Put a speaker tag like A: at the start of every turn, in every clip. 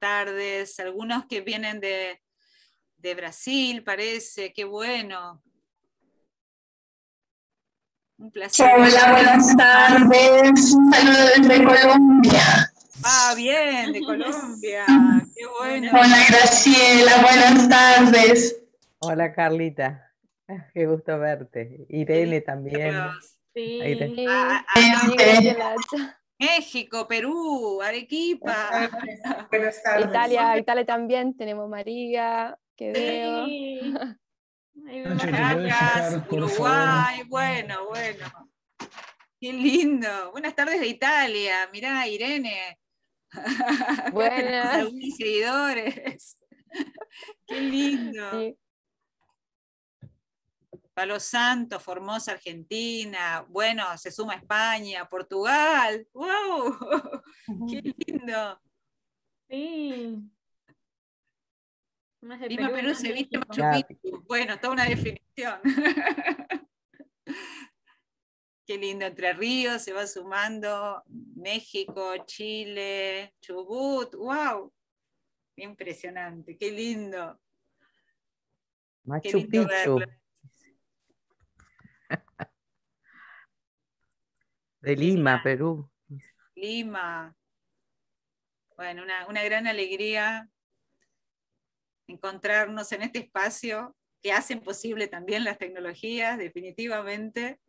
A: tardes, algunos que vienen de, Brasil, parece, qué bueno. Un placer. Hola, buenas tardes. Un saludo desde Colombia. Ah, bien, de Colombia. Qué bueno.
B: Hola, Graciela, buenas tardes.
C: Hola, Carlita. Qué gusto verte. Irene también.
A: Sí.
B: Ah, ah, ah,
A: México, Perú, Arequipa. Buenas tardes. Italia,
D: Italia también, tenemos María, que veo.
A: Caracas, Uruguay, bueno, bueno. Qué lindo. Buenas tardes de Italia. Mirá, Irene.
C: Buenas.
A: seguidores. Qué lindo los santos, Formosa, Argentina, bueno, se suma España, Portugal, wow, qué lindo. Sí. Perú, se viste Machu Bueno, toda una definición. qué lindo, Entre Ríos se va sumando, México, Chile, Chubut, wow, impresionante, qué lindo.
E: Machu Picchu.
C: De Lima, Perú.
A: Lima. Bueno, una, gran alegría encontrarnos en este espacio que hacen posible también las tecnologías, definitivamente.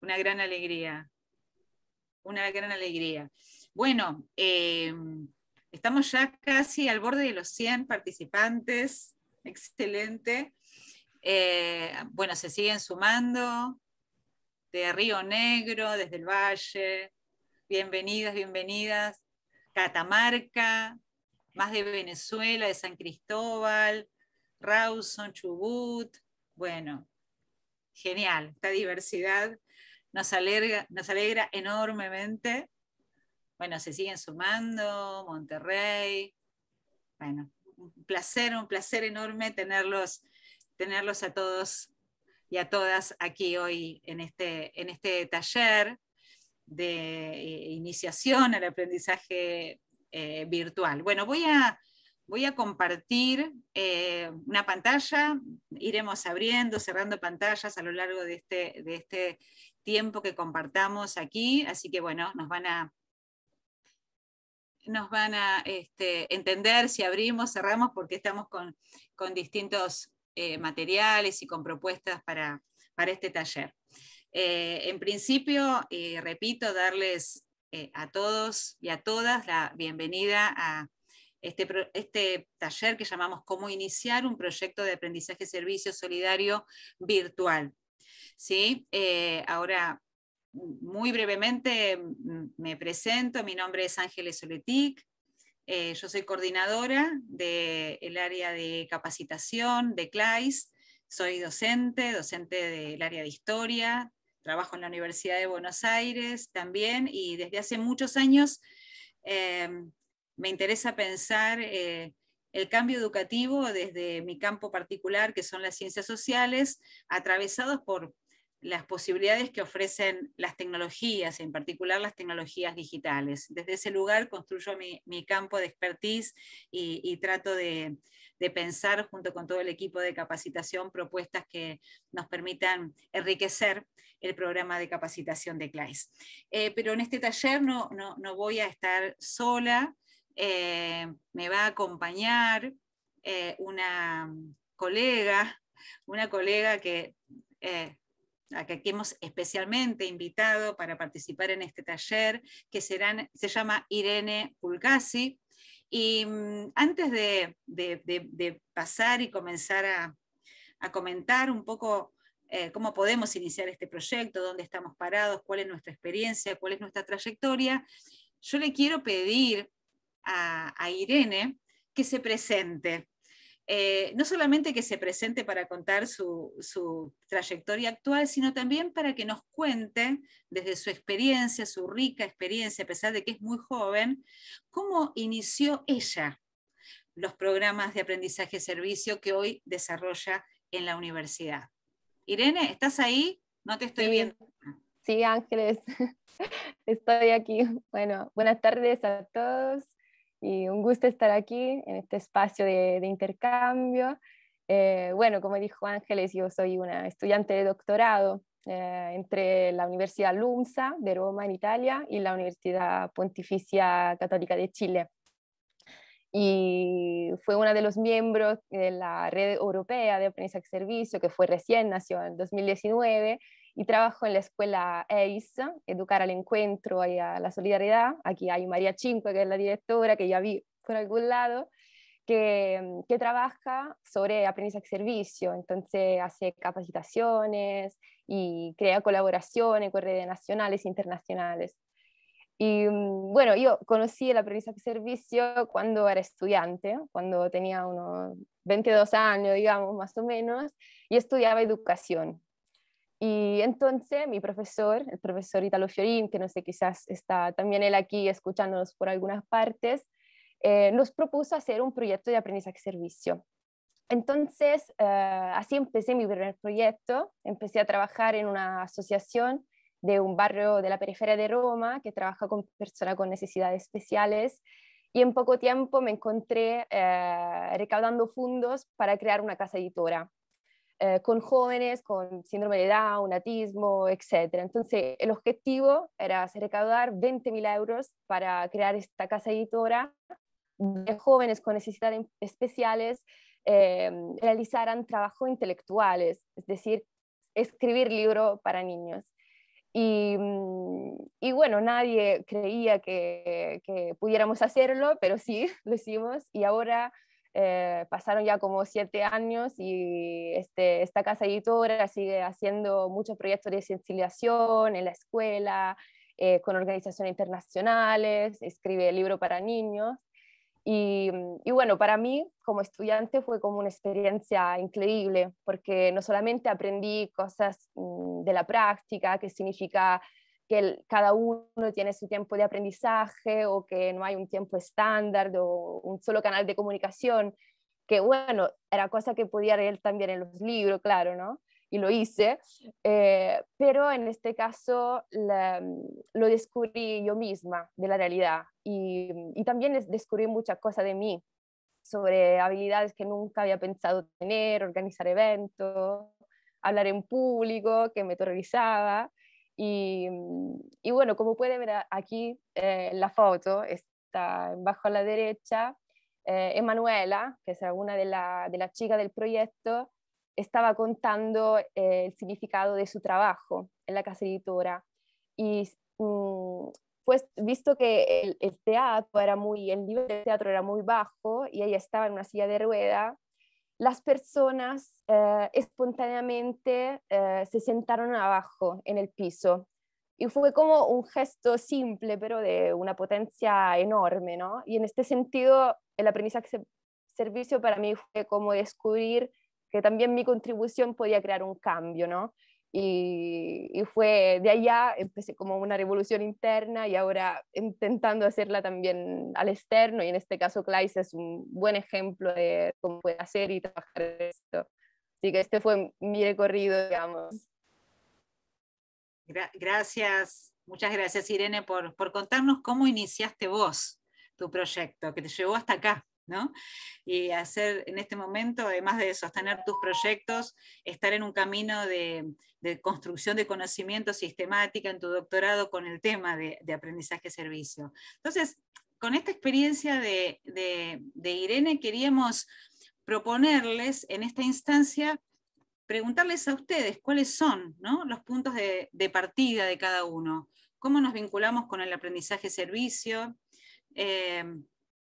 A: Una gran alegría. Una gran alegría. Bueno, em, estamos ya casi al borde de los 100 participantes. Excelente. Eh, bueno, se siguen sumando de Río Negro, desde el Valle, bienvenidas, bienvenidas, Catamarca, más de Venezuela, de San Cristóbal, Rawson, Chubut, bueno, genial, esta diversidad nos alegra, nos alegra enormemente. Bueno, se siguen sumando, Monterrey, bueno, un placer, un placer enorme tenerlos, tenerlos a todos y a todas aquí hoy en este, en este taller de eh, iniciación al aprendizaje eh, virtual. Bueno, voy a, voy a compartir eh, una pantalla, iremos abriendo, cerrando pantallas a lo largo de este, de este tiempo que compartamos aquí, así que bueno, nos van a, nos van a este, entender si abrimos, cerramos, porque estamos con, con distintos eh, materiales y con propuestas para, este taller. Eh, en principio, eh, repito, darles a todos y a todas la bienvenida a este, este, taller que llamamos Cómo iniciar un proyecto de aprendizaje servicio solidario virtual. ¿Sí? ahora muy brevemente me presento, mi nombre es Ángeles Soletic, eh, yo soy coordinadora del área de capacitación de CLAIS, soy docente, docente del área de historia, trabajo en la Universidad de Buenos Aires también y desde hace muchos años em, me interesa pensar eh, el cambio educativo desde mi campo particular, que son las ciencias sociales, atravesados por las posibilidades que ofrecen las tecnologías, en particular las tecnologías digitales. Desde ese lugar construyo mi, campo de expertise y, trato de, pensar junto con todo el equipo de capacitación propuestas que nos permitan enriquecer el programa de capacitación de CLAES. Eh, pero en este taller no, voy a estar sola, eh, me va a acompañar eh, una colega, una colega que a que hemos especialmente invitado para participar en este taller, que se llama Irene Pulcasi, Y mm, antes de, pasar y comenzar a, comentar un poco eh, cómo podemos iniciar este proyecto, dónde estamos parados, cuál es nuestra experiencia, cuál es nuestra trayectoria, yo le quiero pedir a Irene que se presente. Eh, no solamente que se presente para contar su, trayectoria actual, sino también para que nos cuente desde su experiencia, su rica experiencia, a pesar de que es muy joven, cómo inició ella los programas de aprendizaje servicio que hoy desarrolla en la universidad. Irene, ¿estás ahí? No te estoy viendo.
D: Sí, Ángeles, estoy aquí. Bueno, buenas tardes a todos. Y un gusto estar aquí en este espacio de, intercambio. Eh, bueno, como dijo Ángeles, yo soy una estudiante de doctorado eh, entre la Universidad LUMSA de Roma, en Italia, y la Universidad Pontificia Católica de Chile. Y fue una de los miembros de la Red Europea de Aprendizaje y Servicio, que fue recién, nació en 2019, y trabajo en la escuela EIS, Educar al Encuentro y a la Solidaridad. Aquí hay María Cinque, que es la directora, que ya vi por algún lado, que, que trabaja sobre aprendizaje de servicio. Entonces hace capacitaciones y crea colaboraciones con redes nacionales e internacionales. Y mm, bueno, yo conocí el aprendizaje servicio cuando era estudiante, cuando tenía unos 22 años, digamos, más o menos, y estudiaba educación. Y entonces mi profesor, el profesor Italo Fiorín, que no sé, quizás está también él aquí escuchándonos por algunas partes, eh, nos propuso hacer un proyecto de aprendizaje servicio. Entonces, eh, así empecé mi primer proyecto, empecé a trabajar en una asociación de un barrio de la periferia de Roma que trabaja con personas con necesidades especiales y en poco tiempo me encontré eh, recaudando fondos para crear una casa editora eh, con jóvenes con síndrome de Down, autismo, etc. Entonces, el objetivo era recaudar 20.000 euros para crear esta casa editora de jóvenes con necesidades em, especiales eh, realizaran trabajos intelectuales, es decir, escribir libros para niños. Mm, y, bueno, nadie creía que, pudiéramos hacerlo, pero sí, lo hicimos. Y ahora eh, pasaron ya como siete años y este, esta casa editora sigue haciendo muchos proyectos de sensibilización en la escuela, eh, con organizaciones internacionales, escribe libros para niños. Y, y, bueno, para mí como estudiante fue como una experiencia increíble, porque no solamente aprendí cosas mm, de la práctica, que significa que cada uno tiene su tiempo de aprendizaje o que no hay un tiempo estándar o un solo canal de comunicación, que bueno, era cosa que podía leer también en los libros, claro, ¿no? Y lo hice, eh, pero en este caso lo descubrí yo misma de la realidad y, y también descubrí muchas cosas de mí sobre habilidades que nunca había pensado tener, organizar eventos, hablar en público, que me terrorizaba. Mm, y, bueno, como puede ver aquí en eh, la foto, está abajo a la derecha, eh, Emanuela, que es una de las chicas del proyecto, estaba contando eh, el significado de su trabajo en la casa editora. Y mm, pues visto que el, teatro era muy, el nivel de teatro era muy bajo y ella estaba en una silla de rueda, las personas eh, espontáneamente eh, se sentaron abajo en el piso. Y fue como un gesto simple, pero de una potencia enorme, ¿no? Y en este sentido, el aprendizaje servicio para mí fue como descubrir que también mi contribución podía crear un cambio, ¿no? Y, fue de allá, empecé como una revolución interna y ahora intentando hacerla también al externo. Y en este caso, Clays es un buen ejemplo de cómo puede hacer y trabajar esto. Así que este fue mi recorrido, digamos.
A: gracias, muchas gracias Irene por, por contarnos cómo iniciaste vos tu proyecto, que te llevó hasta acá. Y hacer en este momento, además de sostener tus proyectos, estar en un camino de, construcción de conocimiento sistemática en tu doctorado con el tema de, aprendizaje-servicio. Entonces, con esta experiencia de, Irene queríamos proponerles en esta instancia preguntarles a ustedes cuáles son los puntos de, partida de cada uno, cómo nos vinculamos con el aprendizaje servicio, eh,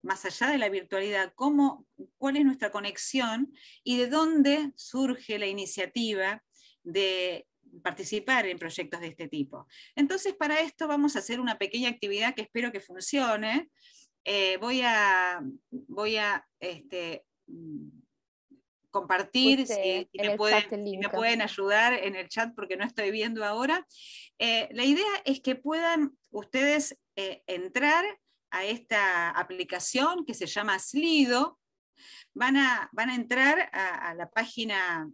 A: más allá de la virtualidad, cómo, cuál es nuestra conexión y de dónde surge la iniciativa de participar en proyectos de este tipo. Entonces, para esto vamos a hacer una pequeña actividad que espero que funcione. Eh, voy a, voy a este, compartir, si, me pueden, ayudar en el chat porque no estoy viendo ahora. Eh, la idea es que puedan ustedes eh, entrar a esta aplicación que se llama Slido, van a, entrar a, la página,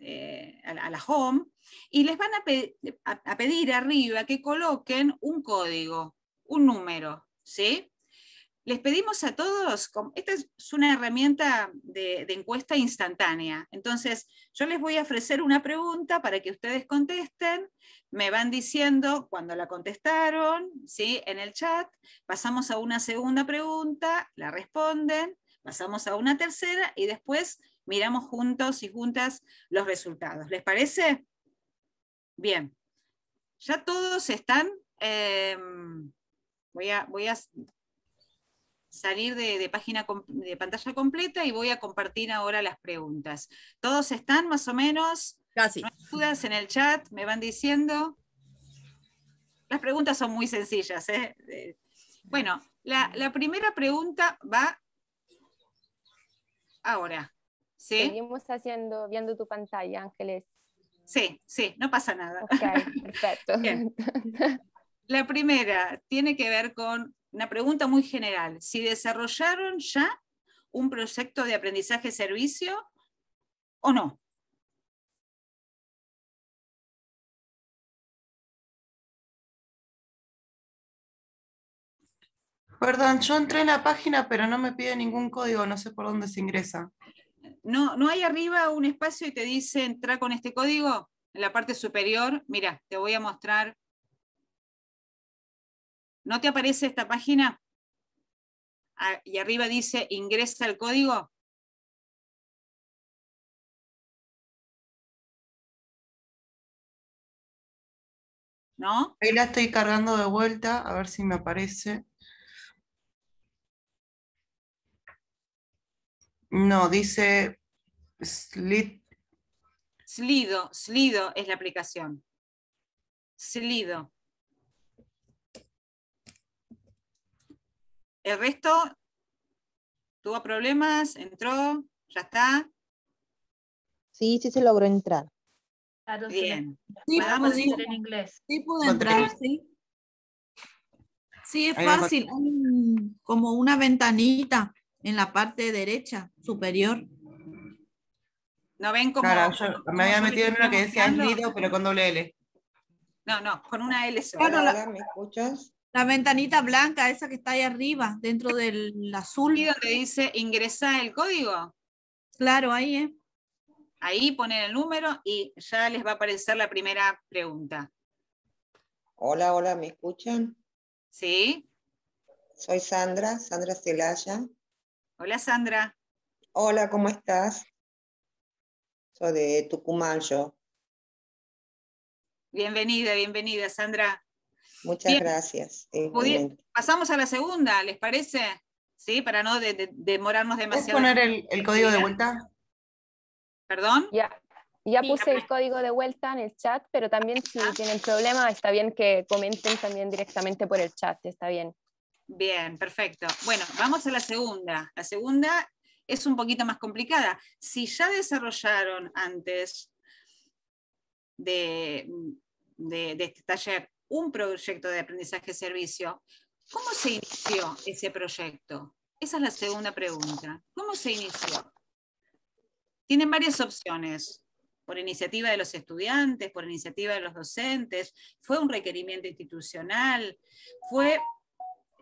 A: eh, a, la home, y les van a, a, pedir arriba que coloquen un código, un número, ¿sí? Les pedimos a todos, esta es una herramienta de, encuesta instantánea, entonces yo les voy a ofrecer una pregunta para que ustedes contesten, me van diciendo cuando la contestaron, ¿sí? en el chat, pasamos a una segunda pregunta, la responden, pasamos a una tercera y después miramos juntos y juntas los resultados. ¿Les parece? Bien. Ya todos están... Em, voy, a, voy a salir de, página de pantalla completa y voy a compartir ahora las preguntas. ¿Todos están más o menos? Casi. ¿No hay dudas en el chat? ¿Me van diciendo? Las preguntas son muy sencillas. ¿eh? Bueno, la, primera pregunta va ahora.
D: ¿Sí? Seguimos haciendo,
A: viendo tu pantalla, Ángeles. Sí, sí, no pasa nada. perfecto. La primera tiene que ver con una pregunta muy general. Si desarrollaron ya un proyecto de aprendizaje-servicio o no.
C: Perdón, yo entré en la página, pero no me pide ningún código, no sé por dónde se ingresa. No, ¿No hay arriba un
A: espacio y te dice entrar con este código? En la parte superior, mira, te voy a mostrar
C: ¿No te aparece esta página? Ah, y arriba dice ingresa el código. ¿No? Ahí la estoy cargando de vuelta, a ver si me aparece. No, dice Slid.
A: Slido, Slido es la aplicación. Slido. El resto tuvo problemas, entró, ya está.
C: Sí, sí se logró entrar.
E: Bien. Sí, pudo en inglés. entrar, sí. Sí, es fácil, como una ventanita en la parte derecha, superior.
C: ¿No
A: ven cómo? me había metido en una que decía Lido, pero
C: con doble L.
A: No, no, con una L solo. ¿Me escuchas? La ventanita blanca, esa que está ahí arriba, dentro del azul. Y donde dice ingresar el código. Claro, ahí Eh. Ahí ponen el número y ya les va a aparecer la primera pregunta.
C: Hola, hola, ¿me escuchan? Sí. Soy Sandra, Sandra Celaya. Hola, Sandra. Hola, ¿cómo estás? Soy de Tucumán, yo.
A: Bienvenida, bienvenida, Sandra.
C: Muchas gracias. Eh,
A: pasamos a la segunda, ¿les parece? Sí, para no demorarnos demasiado. ¿Puedes poner el, código de vuelta? ¿Perdón? Ya,
D: ya puse el código de vuelta en el chat, pero también si ah. tienen problema, está bien que comenten también directamente por el chat, está bien.
A: Bien, perfecto. Bueno, vamos a la segunda. La segunda es un poquito más complicada. Si ya desarrollaron antes de, de este taller un proyecto de aprendizaje-servicio. ¿Cómo se inició ese proyecto? Esa es la segunda pregunta. ¿Cómo se inició? Tienen varias opciones. Por iniciativa de los estudiantes, por iniciativa de los docentes, fue un requerimiento institucional, fue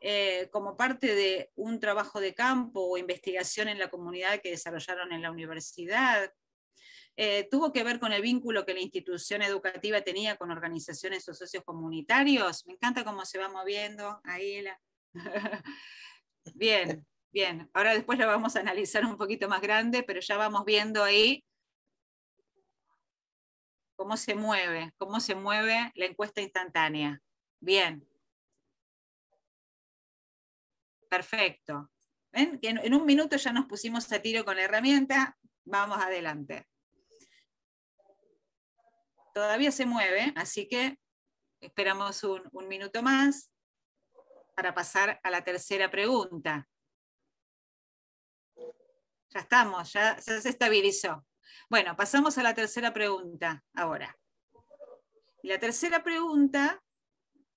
A: eh, como parte de un trabajo de campo o investigación en la comunidad que desarrollaron en la universidad, eh, tuvo que ver con el vínculo que la institución educativa tenía con organizaciones o socios comunitarios. Me encanta cómo se va moviendo ahí. bien, bien. Ahora después lo vamos a analizar un poquito más grande, pero ya vamos viendo ahí cómo se mueve, cómo se mueve la encuesta instantánea. Bien. Perfecto. ¿Ven? en un minuto ya nos pusimos a tiro con la herramienta. Vamos adelante todavía se mueve, así que esperamos un, minuto más para pasar a la tercera pregunta. Ya estamos, ya se estabilizó. Bueno, pasamos a la tercera pregunta ahora. la tercera pregunta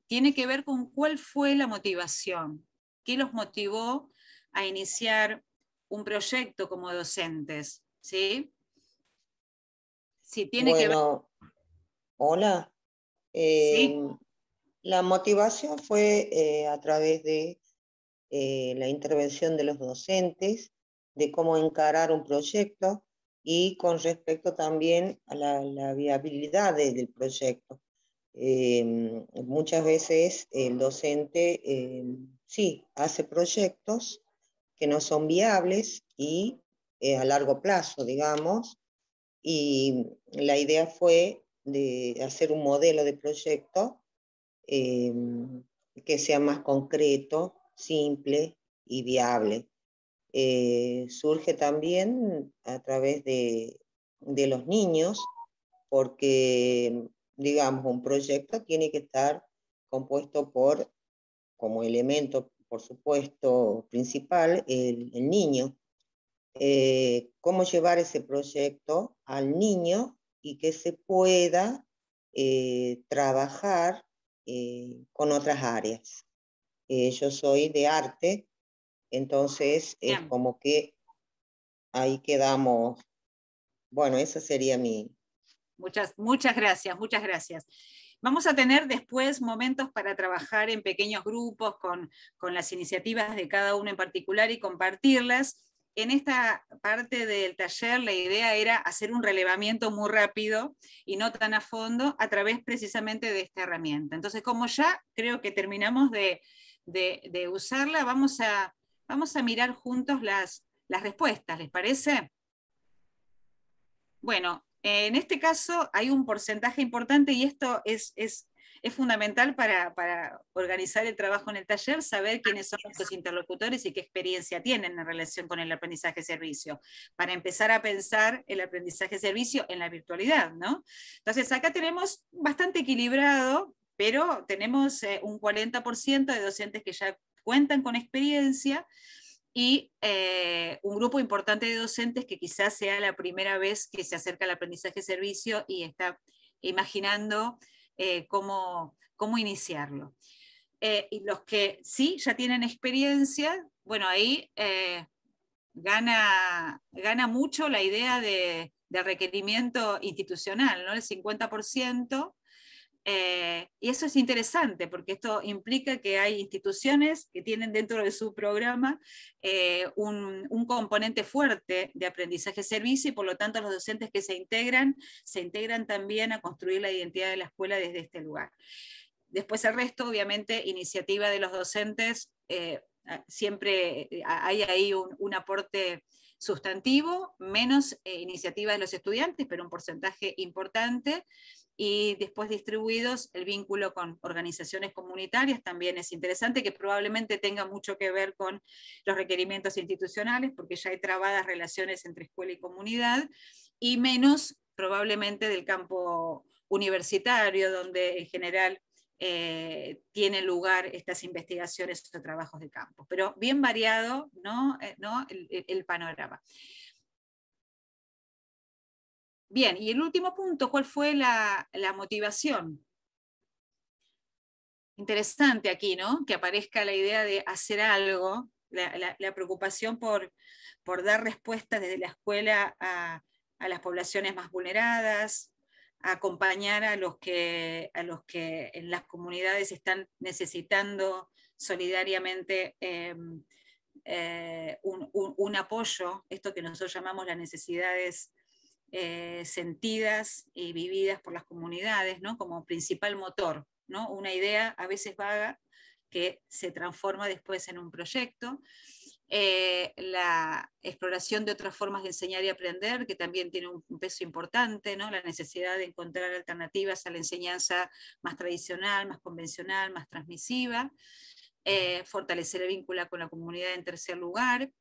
A: tiene que ver con cuál fue la motivación, qué los motivó a iniciar un proyecto como docentes, ¿sí?
C: Si tiene ver... Hola. Em, la motivación fue eh, a través de eh, la intervención de los docentes, de cómo encarar un proyecto y con respecto también a la, viabilidad del proyecto. Em, muchas veces el docente em, sí hace proyectos que no son viables y eh, a largo plazo, digamos, y la idea fue de hacer un modelo de proyecto em, que sea más concreto, simple y viable. Eh, surge también a través de, los niños, porque, digamos, un proyecto tiene que estar compuesto por, como elemento, por supuesto, principal, el, niño. Eh, cómo llevar ese proyecto al niño y que se pueda eh, trabajar eh, con otras áreas. Eh, yo soy de arte, entonces es como que ahí quedamos. Bueno, esa sería mi...
A: Muchas, muchas gracias, muchas gracias. Vamos a tener después momentos para trabajar en pequeños grupos con las iniciativas de cada uno en particular y compartirlas en esta parte del taller la idea era hacer un relevamiento muy rápido y no tan a fondo a través precisamente de esta herramienta. Entonces, como ya creo que terminamos de, usarla, vamos a, vamos a mirar juntos las, respuestas, ¿les parece? Bueno, en este caso hay un porcentaje importante y esto es, es es fundamental para, organizar el trabajo en el taller, saber quiénes son nuestros interlocutores y qué experiencia tienen en relación con el aprendizaje-servicio, para empezar a pensar el aprendizaje-servicio en la virtualidad, ¿no? Entonces, acá tenemos bastante equilibrado, pero tenemos eh, un 40% de docentes que ya cuentan con experiencia, y eh, un grupo importante de docentes que quizás sea la primera vez que se acerca al aprendizaje-servicio y está imaginando eh, cómo, iniciarlo. Eh, y los que sí ya tienen experiencia, bueno, ahí eh, gana, mucho la idea de, requerimiento institucional, ¿no? El 50% eh, y eso es interesante porque esto implica que hay instituciones que tienen dentro de su programa eh, un, componente fuerte de aprendizaje-servicio y por lo tanto los docentes que se integran se integran también a construir la identidad de la escuela desde este lugar. Después el resto, obviamente, iniciativa de los docentes, eh, ah, siempre hay ahí un aporte sustantivo, menos iniciativa de los estudiantes, pero un porcentaje importante y después distribuidos, el vínculo con organizaciones comunitarias también es interesante, que probablemente tenga mucho que ver con los requerimientos institucionales, porque ya hay trabadas relaciones entre escuela y comunidad, y menos probablemente del campo universitario, donde en general eh, tienen lugar estas investigaciones o trabajos de campo. Pero bien variado ¿no? Eh, ¿no? el, panorama. Bien, y el último punto, ¿cuál fue la, motivación? Interesante aquí, ¿no? Que aparezca la idea de hacer algo, la, preocupación por, por dar respuestas desde la escuela a, las poblaciones más vulneradas, acompañar a los, que, los que en las comunidades están necesitando solidariamente eh, eh, un, apoyo, esto que nosotros llamamos las necesidades eh, sentidas y vividas por las comunidades, ¿no? Como principal motor, ¿no? Una idea a veces vaga que se transforma después en un proyecto. Eh, la exploración de otras formas de enseñar y aprender, que también tiene un, peso importante, ¿no? la necesidad de encontrar alternativas a la enseñanza más tradicional, más convencional, más transmisiva, eh, fortalecer el vínculo con la comunidad en tercer lugar,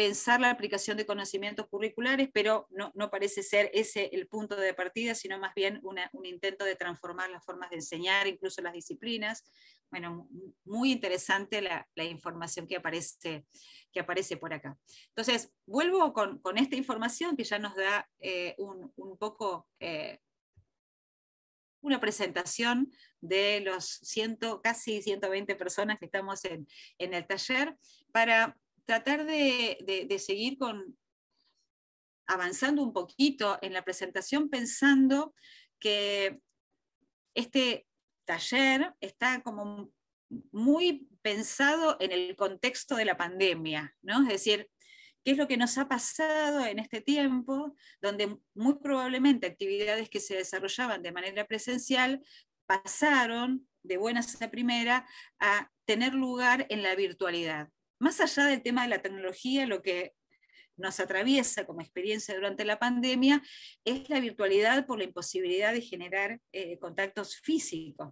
A: pensar la aplicación de conocimientos curriculares, pero no, parece ser ese el punto de partida, sino más bien un intento de transformar las formas de enseñar, incluso las disciplinas. Bueno, muy interesante la, información que aparece, que aparece por acá. Entonces, vuelvo con, esta información que ya nos da eh, un, poco... Eh, una presentación de los casi 120 personas que estamos en, en el taller para tratar de, seguir con avanzando un poquito en la presentación pensando que este taller está como muy pensado en el contexto de la pandemia, ¿no? Es decir, qué es lo que nos ha pasado en este tiempo, donde muy probablemente actividades que se desarrollaban de manera presencial pasaron de buenas a primera a tener lugar en la virtualidad más allá del tema de la tecnología, lo que nos atraviesa como experiencia durante la pandemia es la virtualidad por la imposibilidad de generar eh, contactos físicos,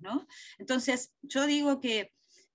A: Entonces, yo digo que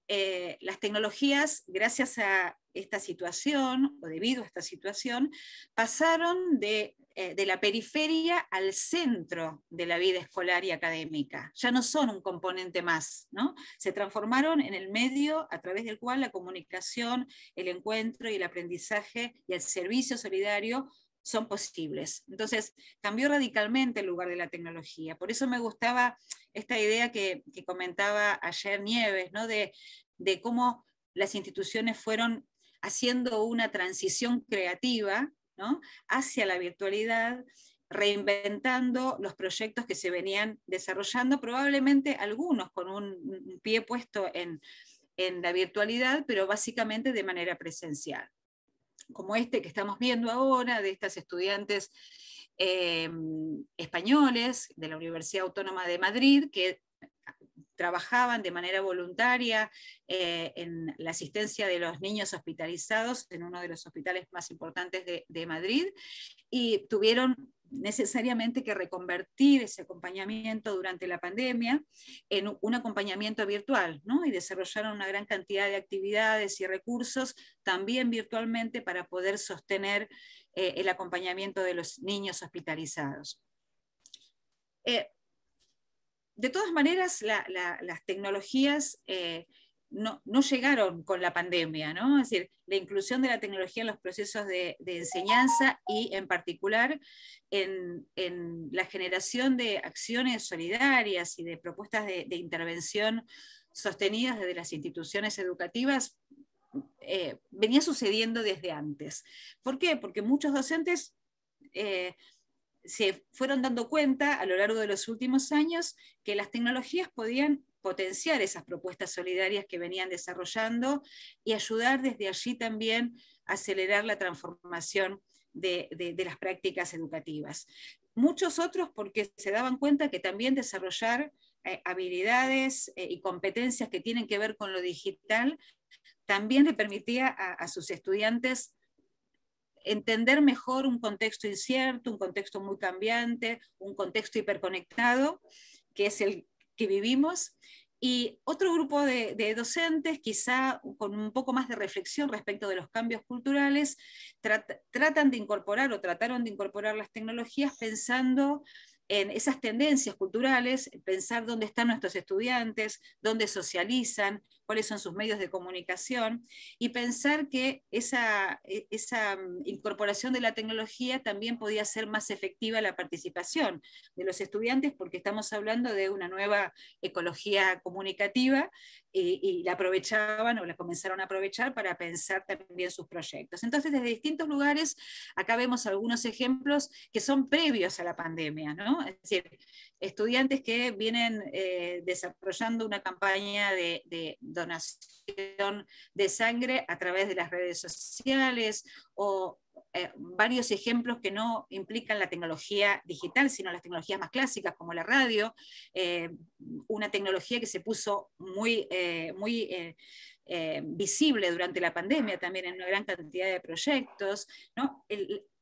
A: eh, las tecnologías, gracias a esta situación o debido a esta situación, pasaron de, eh, de, la periferia al centro de la vida escolar y académica. Ya no son un componente más, ¿no? Se transformaron en el medio a través del cual la comunicación, el encuentro y el aprendizaje y el servicio solidario son posibles. Entonces, cambió radicalmente el lugar de la tecnología. Por eso me gustaba esta idea que, comentaba ayer Nieves, de, cómo las instituciones fueron haciendo una transición creativa hacia la virtualidad, reinventando los proyectos que se venían desarrollando, probablemente algunos con un pie puesto en la virtualidad, pero básicamente de manera presencial como este que estamos viendo ahora, de estas estudiantes eh, españoles de la Universidad Autónoma de Madrid, que trabajaban de manera voluntaria eh, en la asistencia de los niños hospitalizados en uno de los hospitales más importantes de, de Madrid y tuvieron necesariamente que reconvertir ese acompañamiento durante la pandemia en un acompañamiento virtual, ¿no? Y desarrollaron una gran cantidad de actividades y recursos también virtualmente para poder sostener eh, el acompañamiento de los niños hospitalizados. Eh, de todas maneras, las tecnologías eh, no, llegaron con la pandemia, ¿no? Es decir, la inclusión de la tecnología en los procesos de, enseñanza y en particular en, la generación de acciones solidarias y de propuestas de, intervención sostenidas desde las instituciones educativas eh, venía sucediendo desde antes. ¿Por qué? Porque muchos docentes eh, se fueron dando cuenta a lo largo de los últimos años que las tecnologías podían potenciar esas propuestas solidarias que venían desarrollando y ayudar desde allí también a acelerar la transformación de, las prácticas educativas. Muchos otros porque se daban cuenta que también desarrollar eh, habilidades eh, y competencias que tienen que ver con lo digital también le permitía a sus estudiantes entender mejor un contexto incierto, un contexto muy cambiante, un contexto hiperconectado, que es el que vivimos y otro grupo de, docentes, quizá con un poco más de reflexión respecto de los cambios culturales, tratan de incorporar o trataron de incorporar las tecnologías pensando en esas tendencias culturales, pensar dónde están nuestros estudiantes, dónde socializan, cuáles son sus medios de comunicación y pensar que esa, e, esa mm, incorporación de la tecnología también podía ser más efectiva la participación de los estudiantes porque estamos hablando de una nueva ecología comunicativa eh, y, la aprovechaban o la comenzaron a aprovechar para pensar también sus proyectos. Entonces, desde distintos lugares, acá vemos algunos ejemplos que son previos a la pandemia, ¿no? Es decir, estudiantes que vienen eh, desarrollando una campaña de, donación de sangre a través de las redes sociales o eh, varios ejemplos que no implican la tecnología digital, sino las tecnologías más clásicas como la radio, eh, una tecnología que se puso muy, eh, muy eh, visible durante la pandemia también en una gran cantidad de proyectos,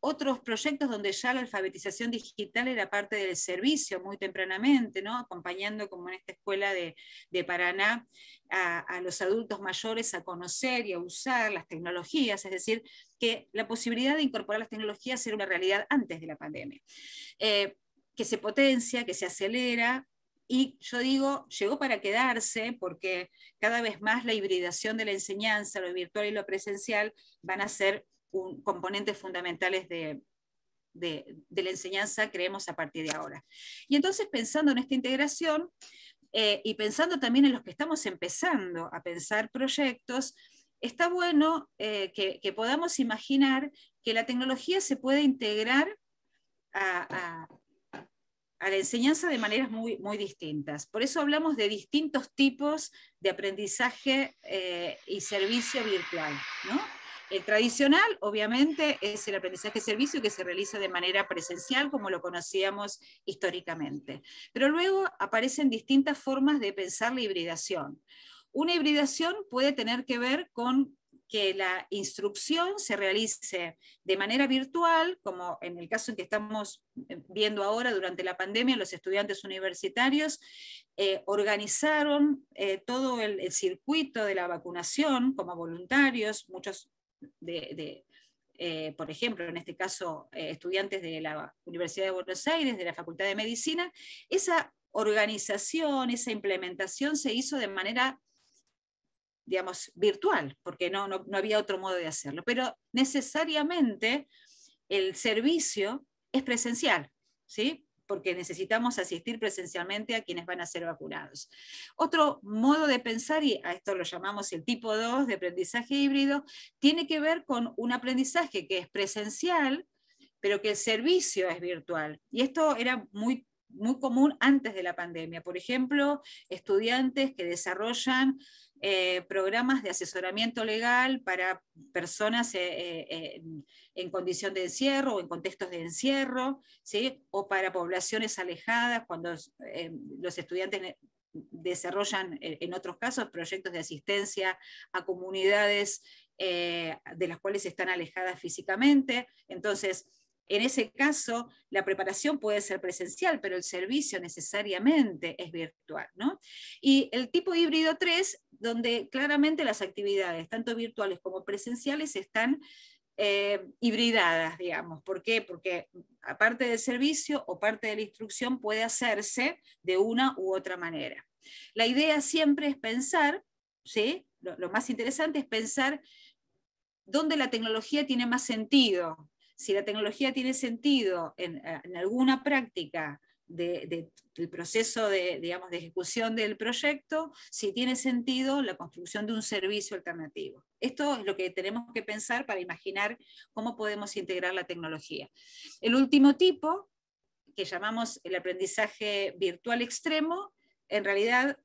A: otros proyectos donde ya la alfabetización digital era parte del servicio muy tempranamente, ¿no? acompañando como en esta escuela de, Paraná a, los adultos mayores a conocer y a usar las tecnologías, es decir, que la posibilidad de incorporar las tecnologías era una realidad antes de la pandemia, eh, que se potencia, que se acelera y yo digo, llegó para quedarse porque cada vez más la hibridación de la enseñanza, lo virtual y lo presencial, van a ser componentes fundamentales de, la enseñanza, creemos, a partir de ahora. Y entonces, pensando en esta integración eh, y pensando también en los que estamos empezando a pensar proyectos, está bueno eh, que, podamos imaginar que la tecnología se puede integrar a, a la enseñanza de maneras muy, muy distintas. Por eso hablamos de distintos tipos de aprendizaje eh, y servicio virtual. El tradicional, obviamente, es el aprendizaje-servicio que se realiza de manera presencial, como lo conocíamos históricamente. Pero luego aparecen distintas formas de pensar la hibridación. Una hibridación puede tener que ver con que la instrucción se realice de manera virtual, como en el caso en que estamos eh, viendo ahora durante la pandemia, los estudiantes universitarios eh, organizaron eh, todo el, circuito de la vacunación como voluntarios, muchos de, por ejemplo, en este caso, estudiantes de la Universidad de Buenos Aires, de la Facultad de Medicina, esa organización, esa implementación se hizo de manera digamos, virtual, porque no, no, había otro modo de hacerlo. Pero necesariamente el servicio es presencial, ¿sí? porque necesitamos asistir presencialmente a quienes van a ser vacunados. Otro modo de pensar, y a esto lo llamamos el tipo 2 de aprendizaje híbrido, tiene que ver con un aprendizaje que es presencial, pero que el servicio es virtual. Y esto era muy muy común antes de la pandemia. Por ejemplo, estudiantes que desarrollan eh, programas de asesoramiento legal para personas eh, eh, en condición de encierro o en contextos de encierro, ¿sí? o para poblaciones alejadas cuando los estudiantes desarrollan en otros casos proyectos de asistencia a comunidades de las cuales están alejadas físicamente. Entonces, en ese caso, la preparación puede ser presencial, pero el servicio necesariamente es virtual. ¿no? Y el tipo híbrido 3, donde claramente las actividades, tanto virtuales como presenciales, están eh, hibridadas, digamos. ¿Por qué? Porque aparte del servicio o parte de la instrucción puede hacerse de una u otra manera. La idea siempre es pensar, ¿sí? lo más interesante es pensar dónde la tecnología tiene más sentido si la tecnología tiene sentido en, eh, alguna práctica del proceso de, de ejecución del proyecto, si tiene sentido la construcción de un servicio alternativo. Esto es lo que tenemos que pensar para imaginar cómo podemos integrar la tecnología. El último tipo, que llamamos el aprendizaje virtual extremo, en realidad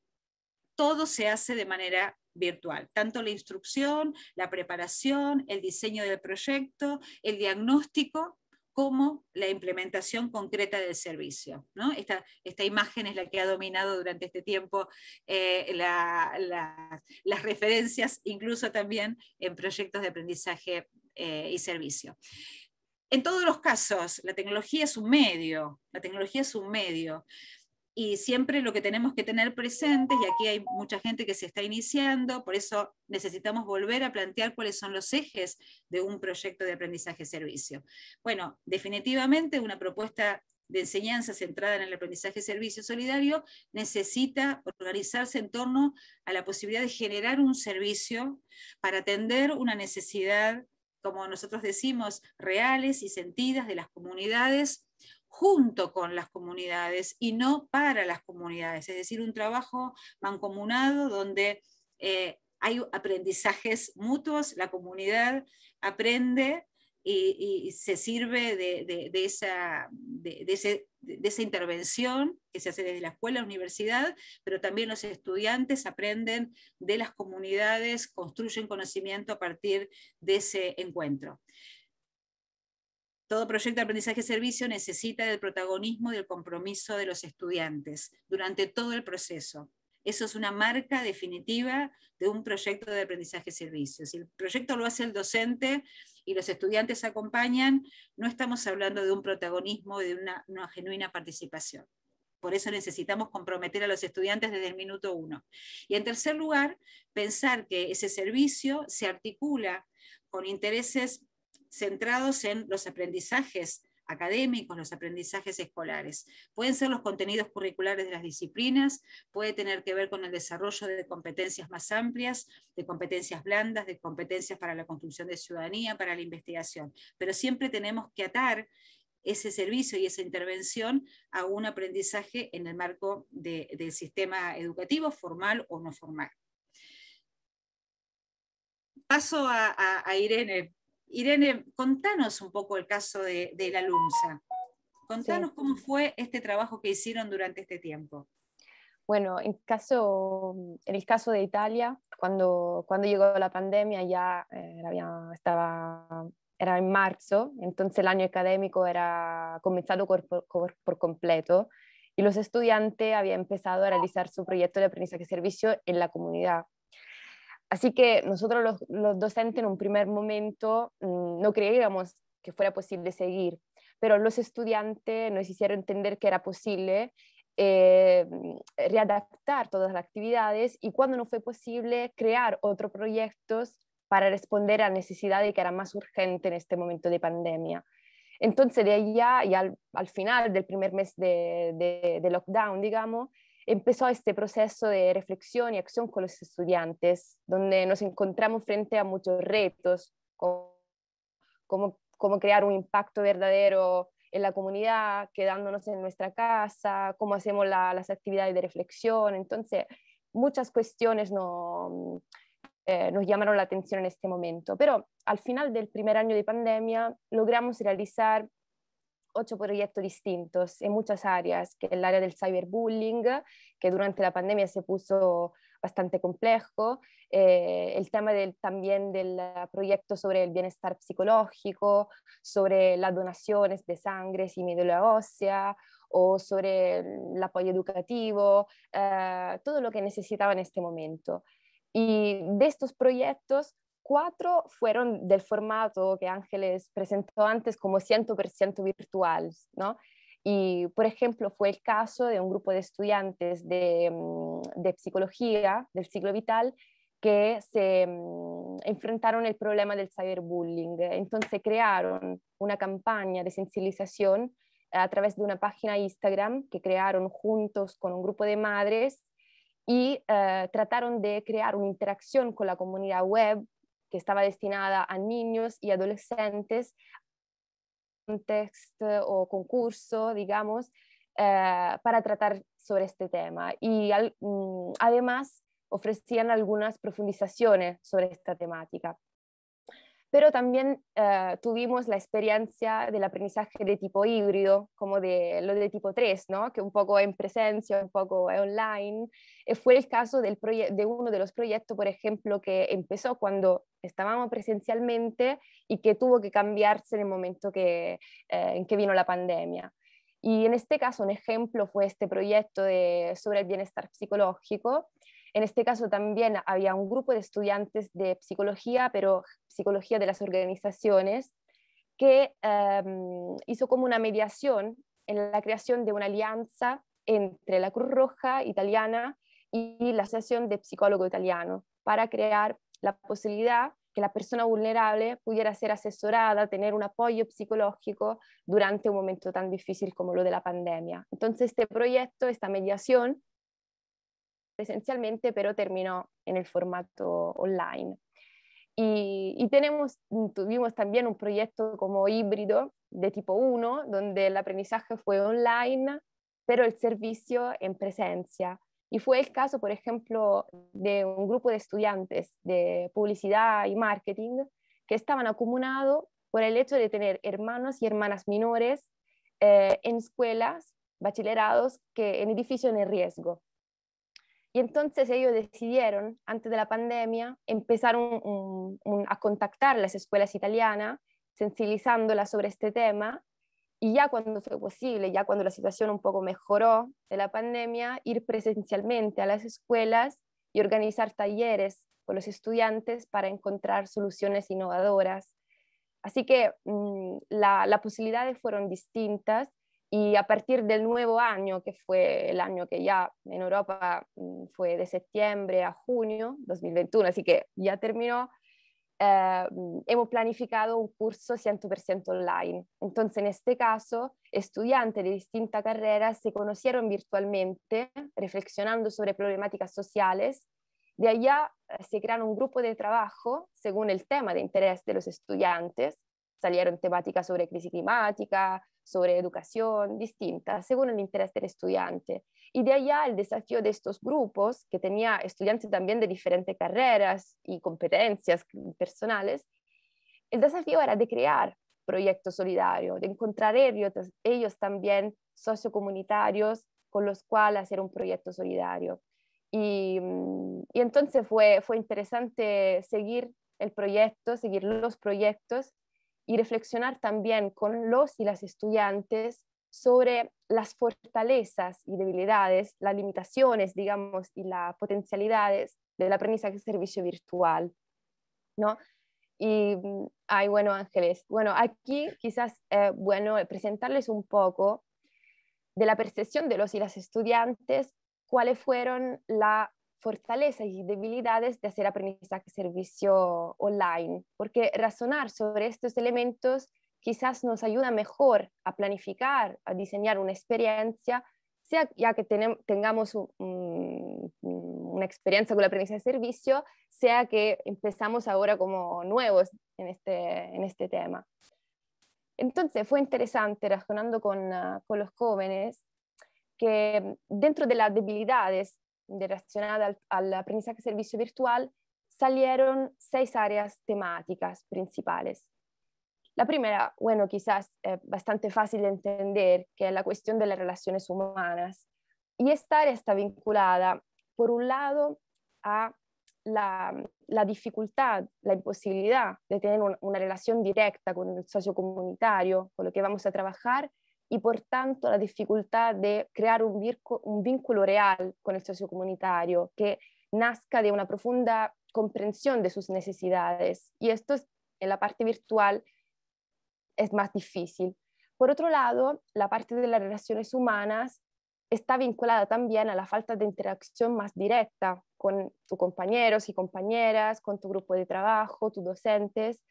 A: todo se hace de manera virtual. Tanto la instrucción, la preparación, el diseño del proyecto, el diagnóstico como la implementación concreta del servicio. Esta, imagen es la que ha dominado durante este tiempo eh, las referencias, incluso también en proyectos de aprendizaje eh, y servicio. En todos los casos, la tecnología es un medio, la tecnología es un medio y siempre lo que tenemos que tener presente, y aquí hay mucha gente que se está iniciando, por eso necesitamos volver a plantear cuáles son los ejes de un proyecto de aprendizaje-servicio. Bueno, definitivamente una propuesta de enseñanza centrada en el aprendizaje servicio solidario necesita organizarse en torno a la posibilidad de generar un servicio para atender una necesidad, como nosotros decimos, reales y sentidas de las comunidades junto con las comunidades y no para las comunidades, es decir, un trabajo mancomunado donde eh, hay aprendizajes mutuos, la comunidad aprende y, se sirve de, esa, de, esa, intervención que se hace desde la escuela, la universidad, pero también los estudiantes aprenden de las comunidades, construyen conocimiento a partir de ese encuentro. Todo proyecto de aprendizaje-servicio necesita del protagonismo y del compromiso de los estudiantes durante todo el proceso. Eso es una marca definitiva de un proyecto de aprendizaje-servicio. Si el proyecto lo hace el docente y los estudiantes acompañan, no estamos hablando de un protagonismo, de una, una genuina participación. Por eso necesitamos comprometer a los estudiantes desde el minuto uno. Y en tercer lugar, pensar que ese servicio se articula con intereses centrados en los aprendizajes académicos, los aprendizajes escolares. Pueden ser los contenidos curriculares de las disciplinas, puede tener que ver con el desarrollo de competencias más amplias, de competencias blandas, de competencias para la construcción de ciudadanía, para la investigación. Pero siempre tenemos que atar ese servicio y esa intervención a un aprendizaje en el marco del sistema educativo, formal o no formal. Paso a Irene Irene, contanos un poco el caso de, la LUMSA. Contanos cómo fue este trabajo que hicieron durante este tiempo.
D: Bueno, en, caso, en el caso de Italia, cuando, cuando llegó la pandemia ya eh, era, estaba, era en marzo, entonces el año académico era comenzado por, por, por completo y los estudiantes habían empezado a realizar su proyecto de aprendizaje de servicio en la comunidad Así que nosotros los, docentes en un primer momento mm, no creíamos que fuera posible seguir, pero los estudiantes nos hicieron entender que era posible eh, mm, readaptar todas las actividades y cuando no fue posible crear otros proyectos para responder a necesidades que eran más urgentes en este momento de pandemia. Entonces, de allá y al, final del primer mes de, lockdown, digamos, empezó este proceso de reflexión y acción con los estudiantes, donde nos encontramos frente a muchos retos, como, crear un impacto verdadero en la comunidad, quedándonos en nuestra casa, cómo hacemos las actividades de reflexión. Entonces, muchas cuestiones eh, nos llamaron la atención en este momento. Pero al final del primer año de pandemia logramos realizar ocho proyectos distintos en muchas áreas, que el área del cyberbullying, que durante la pandemia se puso bastante complejo, eh, el tema del, también del proyecto sobre el bienestar psicológico, sobre las donaciones de sangre y médula ósea, o sobre el apoyo educativo, eh, todo lo que necesitaba en este momento. Y de estos proyectos cuatro fueron del formato que Ángeles presentó antes como 100% virtual, ¿no? Y, por ejemplo, fue el caso de un grupo de estudiantes de, mm, psicología del ciclo vital que se mm, enfrentaron el problema del cyberbullying. Entonces crearon una campaña de sensibilización a través de una página Instagram que crearon juntos con un grupo de madres y eh, trataron de crear una interacción con la comunidad web que estaba destinada a niños y adolescentes, un texto o concurso, digamos, eh, para tratar sobre este tema. Y mm, además ofrecían algunas profundizaciones sobre esta temática pero también eh, tuvimos la experiencia del aprendizaje de tipo híbrido, como de lo de tipo 3, ¿no? que un poco en presencia, un poco online. Eh, fue el caso de uno de los proyectos, por ejemplo, que empezó cuando estábamos presencialmente y que tuvo que cambiarse en el momento que, eh, en que vino la pandemia. Y en este caso, un ejemplo fue este proyecto sobre el bienestar psicológico, en este caso también había un grupo de estudiantes de psicología, pero psicología de las organizaciones, que em, hizo como una mediación en la creación de una alianza entre la Cruz Roja italiana y la Asociación de Psicólogos Italianos para crear la posibilidad que la persona vulnerable pudiera ser asesorada, tener un apoyo psicológico durante un momento tan difícil como lo de la pandemia. Entonces, este proyecto, esta mediación, presencialmente, pero terminó en el formato online. Y, tenemos, mm, tuvimos también un proyecto como híbrido de tipo 1, donde el aprendizaje fue online, pero el servicio en presencia. Y fue el caso, por ejemplo, de un grupo de estudiantes de publicidad y marketing que estaban acumulados por el hecho de tener hermanos y hermanas menores eh, en escuelas, bachillerados, que en edificios en riesgo. Y entonces ellos decidieron, antes de la pandemia, empezar a contactar las escuelas italianas, sensibilizándolas sobre este tema. Y ya cuando fue posible, ya cuando la situación un poco mejoró de la pandemia, ir presencialmente a las escuelas y organizar talleres con los estudiantes para encontrar soluciones innovadoras. Así que mm, las posibilidades fueron distintas y a partir del nuevo año, que fue el año que ya en Europa mm, fue de septiembre a junio 2021, así que ya terminó, eh, mm, hemos planificado un curso 100% online. Entonces, en este caso, estudiantes de distintas carreras se conocieron virtualmente, reflexionando sobre problemáticas sociales. De allá eh, se crearon un grupo de trabajo según el tema de interés de los estudiantes Salieron temáticas sobre crisis climática, sobre educación, distintas, según el interés del estudiante. Y de allá el desafío de estos grupos, que tenía estudiantes también de diferentes carreras y competencias personales, el desafío era de crear proyectos solidarios, de encontrar ellos, ellos también sociocomunitarios con los cuales hacer un proyecto solidario. Y, mm, y, entonces fue, fue interesante seguir el proyecto, seguir los proyectos y reflexionar también con los y las estudiantes sobre las fortalezas y debilidades, las limitaciones, digamos, y las potencialidades del aprendizaje servicio virtual, ¿no? Y, mm, ay, bueno, Ángeles, bueno, aquí quizás, eh, bueno, presentarles un poco de la percepción de los y las estudiantes, cuáles fueron las, fortalezas y debilidades de hacer aprendizaje servicio online, porque razonar sobre estos elementos quizás nos ayuda mejor a planificar, a diseñar una experiencia, sea ya que tengamos una experiencia con la aprendizaje de servicio, sea que empezamos ahora como nuevos en este, en este tema. Entonces fue interesante, razonando con, ah, con los jóvenes, que dentro de las debilidades relacionada al, aprendizaje aprendizaje servicio virtual, salieron seis áreas temáticas principales. La primera, bueno, quizás bastante fácil de entender, que es la cuestión de las relaciones humanas. Y esta área está vinculada, por un lado, a la, dificultad, la imposibilidad de tener una relación directa con el socio comunitario, con lo que vamos a trabajar, y por tanto la dificultad de crear un, vínculo real con el socio comunitario que nazca de una profunda comprensión de sus necesidades. Y esto en la parte virtual es más difícil. Por otro lado, la parte de las relaciones humanas está vinculada también a la falta de interacción más directa con tus compañeros y compañeras, con tu grupo de trabajo, tus docentes,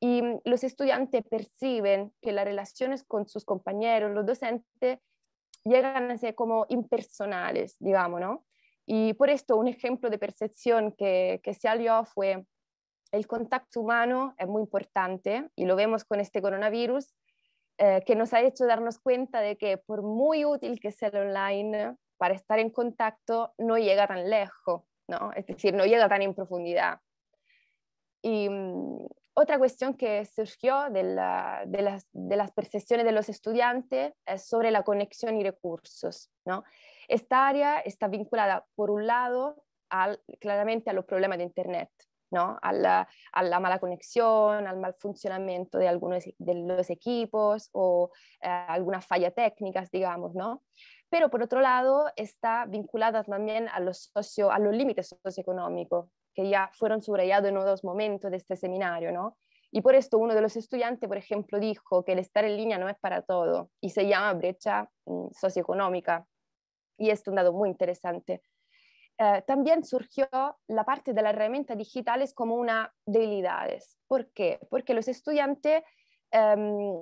D: y mm, los estudiantes perciben que las relaciones con sus compañeros, los docentes, llegan a ser como impersonales, digamos, ¿no? Y por esto un ejemplo de percepción que, que salió fue el contacto humano es muy importante y lo vemos con este coronavirus, eh, que nos ha hecho darnos cuenta de que por muy útil que sea el online, para estar en contacto no llega tan lejos, ¿no? Es decir, no llega tan en profundidad. Y, mm, otra cuestión que surgió de, la, las, de, percepciones de los estudiantes es sobre la conexión y recursos. ¿no? Esta área está vinculada, por un lado, claramente a los problemas de Internet, ¿no? a, la, mala conexión, al mal funcionamiento de algunos de los equipos o alguna eh, algunas fallas técnicas, digamos. ¿no? Pero por otro lado, está vinculada también a los, socio, a los límites socioeconómicos que ya fueron subrayados en otros momentos de este seminario, ¿no? Y por esto uno de los estudiantes, por ejemplo, dijo que el estar en línea no es para todo y se llama brecha mm, socioeconómica. Y esto es un dato muy interesante. Eh, también surgió la parte de las herramientas digitales como una debilidades. ¿Por qué? Porque los estudiantes em,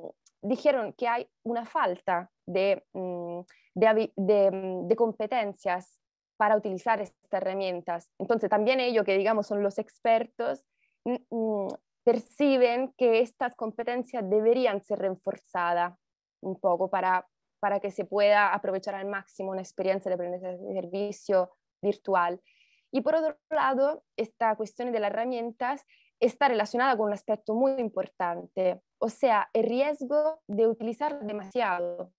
D: dijeron que hay una falta de, mm, mm, de competencias para utilizar estas herramientas. Entonces, también ellos, que digamos son los expertos, mm, perciben que estas competencias deberían ser reforzadas un poco para, para que se pueda aprovechar al máximo una experiencia de aprendizaje de servicio virtual. Y por otro lado, esta cuestión de las herramientas está relacionada con un aspecto muy importante, o sea, el riesgo de utilizar demasiado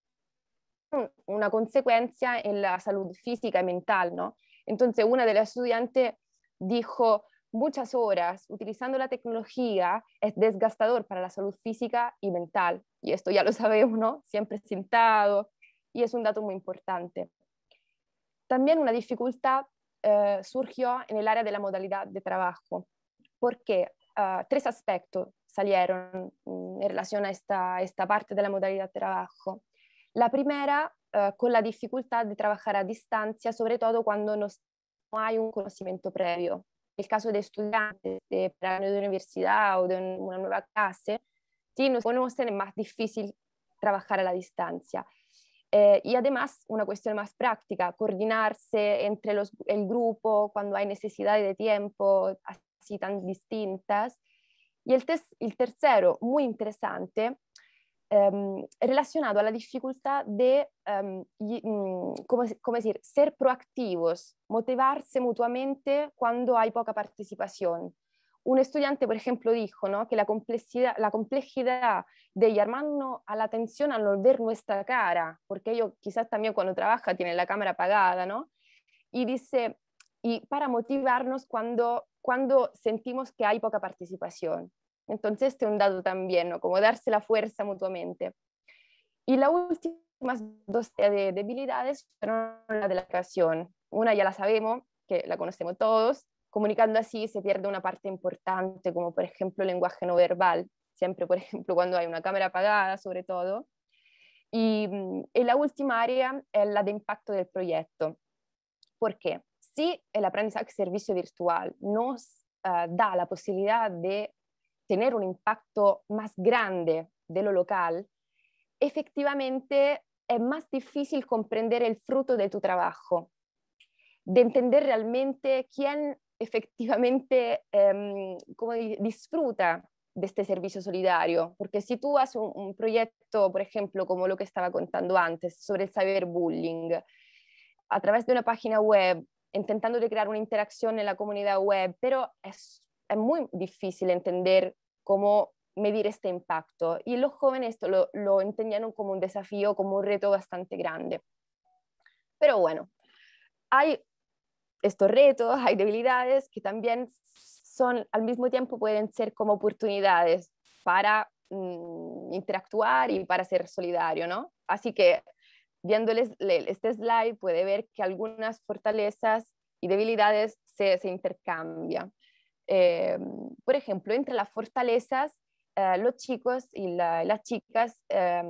D: una consecuencia en la salud física y mental, ¿no? Entonces, una de las estudiantes dijo, muchas horas utilizando la tecnología es desgastador para la salud física y mental. Y esto ya lo sabemos, ¿no? Siempre sentado. Y es un dato muy importante. También una dificultad eh, surgió en el área de la modalidad de trabajo, porque ah, tres aspectos salieron mm, en relación a esta parte de la modalidad de trabajo. La primera, eh, con la dificultad de trabajar a distancia, sobre todo cuando no, hay un conocimiento previo. En el caso de estudiantes de año de universidad o de una nueva clase, si nos conocen es más difícil trabajar a la distancia. Eh, y además, una cuestión más práctica, coordinarse entre el grupo cuando hay necesidades de tiempo así tan distintas. Y el tercero, muy interesante, Em, relacionado a la dificultad de em, mm, decir, ser proactivos, motivarse mutuamente cuando hay poca participación. Un estudiante, por ejemplo, dijo ¿no? que la complejidad, la complejidad de llamarnos a la atención al no ver nuestra cara, porque ellos quizás también cuando trabaja tienen la cámara apagada, ¿no? Y dice, y para motivarnos cuando, cuando sentimos que hay poca participación. Entonces, este es un dato también, ¿no? Como darse la fuerza mutuamente. Y las últimas dos de debilidades fueron la de la educación. Una ya la sabemos, que la conocemos todos. Comunicando así se pierde una parte importante, como por ejemplo el lenguaje no verbal, siempre por ejemplo cuando hay una cámara apagada, sobre todo. Y, mm, la última área es eh, la de impacto del proyecto. ¿Por qué? Si el aprendizaje servicio virtual nos ah, da la posibilidad de tener un impacto más grande de lo local, efectivamente es más difícil comprender el fruto de tu trabajo, de entender realmente quién efectivamente em, disfruta de este servicio solidario, porque si tú haces un, proyecto, por ejemplo, como lo que estaba contando antes sobre el cyberbullying, a través de una página web, intentando de crear una interacción en la comunidad web, pero es es muy difícil entender cómo medir este impacto. Y los jóvenes lo, lo entendieron como un desafío, como un reto bastante grande. Pero bueno, hay estos retos, hay debilidades que también son, al mismo tiempo pueden ser como oportunidades para mm, interactuar y para ser solidario, ¿no? Así que viéndoles este slide puede ver que algunas fortalezas y debilidades se, se intercambian. Eh, por ejemplo, entre las fortalezas, eh, los chicos y las chicas eh,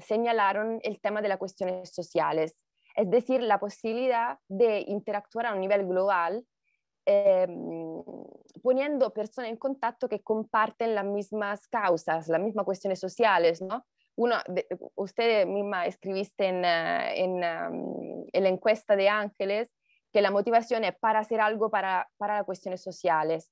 D: señalaron el tema de las cuestiones sociales, es decir, la posibilidad de interactuar a un nivel global poniendo personas en contacto que comparten las mismas causas, las mismas cuestiones sociales, ¿no? usted misma escribiste en, em, en, la encuesta de Ángeles que la motivación es para hacer algo para, las cuestiones sociales.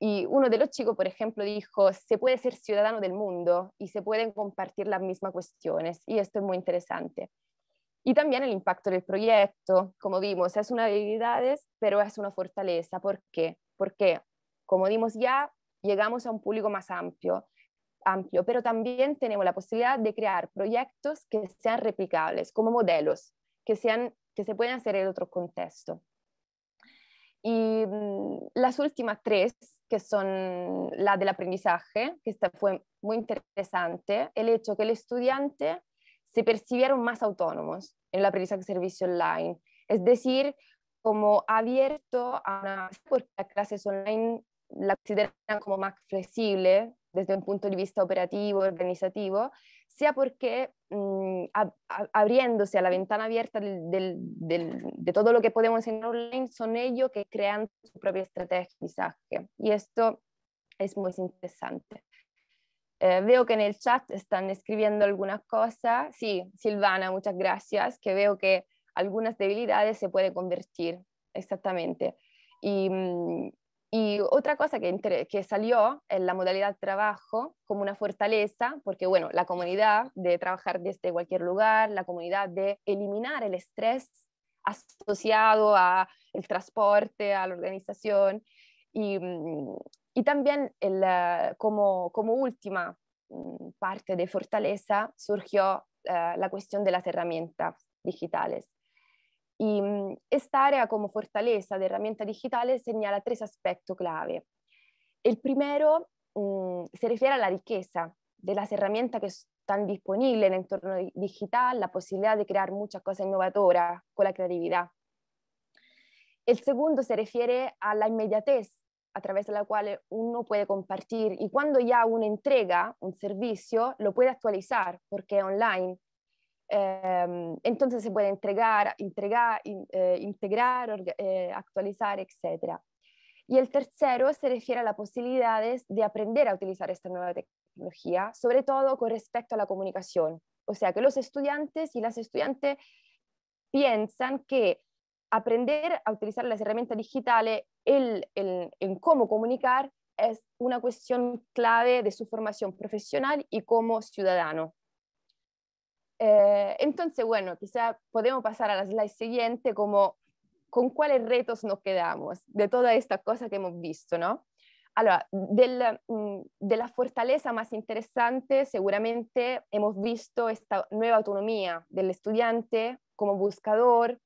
D: Y uno de los chicos, por ejemplo, dijo, se puede ser ciudadano del mundo y se pueden compartir las mismas cuestiones. Y esto es muy interesante. Y también el impacto del proyecto, como vimos, es una debilidad, pero es una fortaleza. ¿Por qué? Porque, como vimos ya, llegamos a un público más amplio, amplio, pero también tenemos la posibilidad de crear proyectos que sean replicables como modelos, que sean se pueden hacer en otro contexto. Y mm, las últimas tres, que son la del aprendizaje, que esta fue muy interesante, el hecho que el estudiante se percibieron más autónomos en el aprendizaje de servicio online, es decir, como abierto a una, porque clases online la consideran como más flexible desde un punto de vista operativo, organizativo, sea porque mm, abriéndose a la ventana abierta de todo lo que podemos enseñar online, son ellos que crean su propia estrategia de Y esto es muy interesante. Eh, veo que en el chat están escribiendo algunas cosas. Sí, Silvana, muchas gracias, que veo que algunas debilidades se pueden convertir, exactamente. Y, mm, y otra cosa que, salió en la modalidad de trabajo como una fortaleza, porque bueno, la comunidad de trabajar desde cualquier lugar, la comunidad de eliminar el estrés asociado al transporte, a la organización, y, mm, también eh, como, última mm, parte de fortaleza surgió eh, la cuestión de las herramientas digitales y mm, esta área como fortaleza de herramientas digitales señala tres aspectos clave. El primero mm, se refiere a la riqueza de las herramientas que están disponibles en el entorno digital, la posibilidad de crear muchas cosas innovadoras con la creatividad. El segundo se refiere a la inmediatez a través de la cual uno puede compartir y cuando ya uno entrega un servicio lo puede actualizar porque es online Em, entonces se puede entregar, entregar eh, integrar, eh, actualizar, etc. Y el tercero se refiere a las posibilidades de aprender a utilizar esta nueva tecnología, sobre todo con respecto a la comunicación. O sea, que los estudiantes y las estudiantes piensan que aprender a utilizar las herramientas digitales el, en cómo comunicar es una cuestión clave de su formación profesional y como ciudadano. Eh, entonces, bueno, quizá podemos pasar a la slide siguiente como con cuáles retos nos quedamos de toda esta cosa que hemos visto, ¿no? Allora, del, de la mm, fortaleza más interesante, seguramente hemos visto esta nueva autonomía del estudiante como buscador,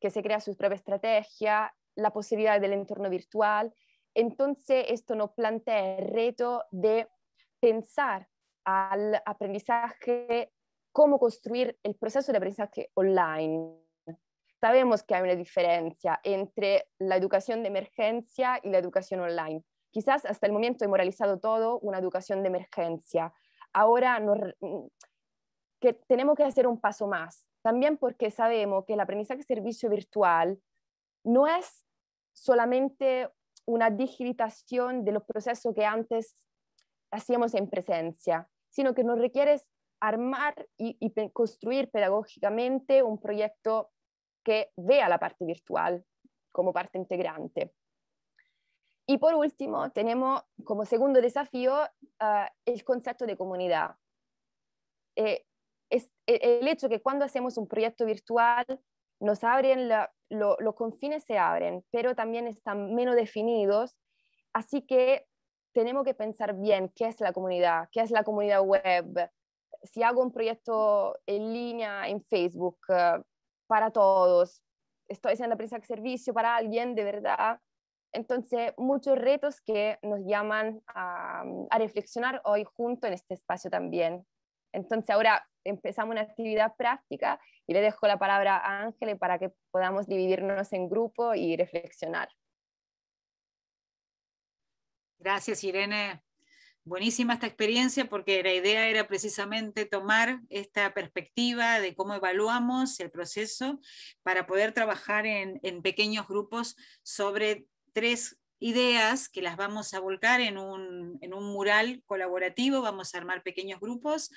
D: que se crea su propia estrategia, la posibilidad del entorno virtual. Entonces, esto nos plantea el reto de pensar al aprendizaje cómo construir el proceso de aprendizaje online. Sabemos que hay una diferencia entre la educación de emergencia y la educación online. Quizás hasta el momento hemos realizado todo una educación de emergencia. Ahora mm, que tenemos que hacer un paso más, también porque sabemos que el aprendizaje servicio virtual no es solamente una digitalización de los procesos que antes hacíamos en presencia, sino que nos requiere armar y, construir pedagógicamente un proyecto que vea la parte virtual como parte integrante. Y por último, tenemos como segundo desafío ah, el concepto de comunidad. Eh, e-, el hecho que cuando hacemos un proyecto virtual, nos abren, los confines se abren, pero también están menos definidos. Así que tenemos que pensar bien qué es la comunidad, qué es la comunidad web, si hago un proyecto en línea en Facebook eh, para todos, estoy haciendo prensa de servicio para alguien de verdad. Entonces, muchos retos que nos llaman a, a reflexionar hoy junto en este espacio también. Entonces, ahora empezamos una actividad práctica y le dejo la palabra a Ángel para que podamos dividirnos en grupo y reflexionar.
A: Gracias, Irene buenísima esta experiencia porque la idea era precisamente tomar esta perspectiva de cómo evaluamos el proceso para poder trabajar en, pequeños grupos sobre tres ideas que las vamos a volcar en un, mural colaborativo, vamos a armar pequeños grupos.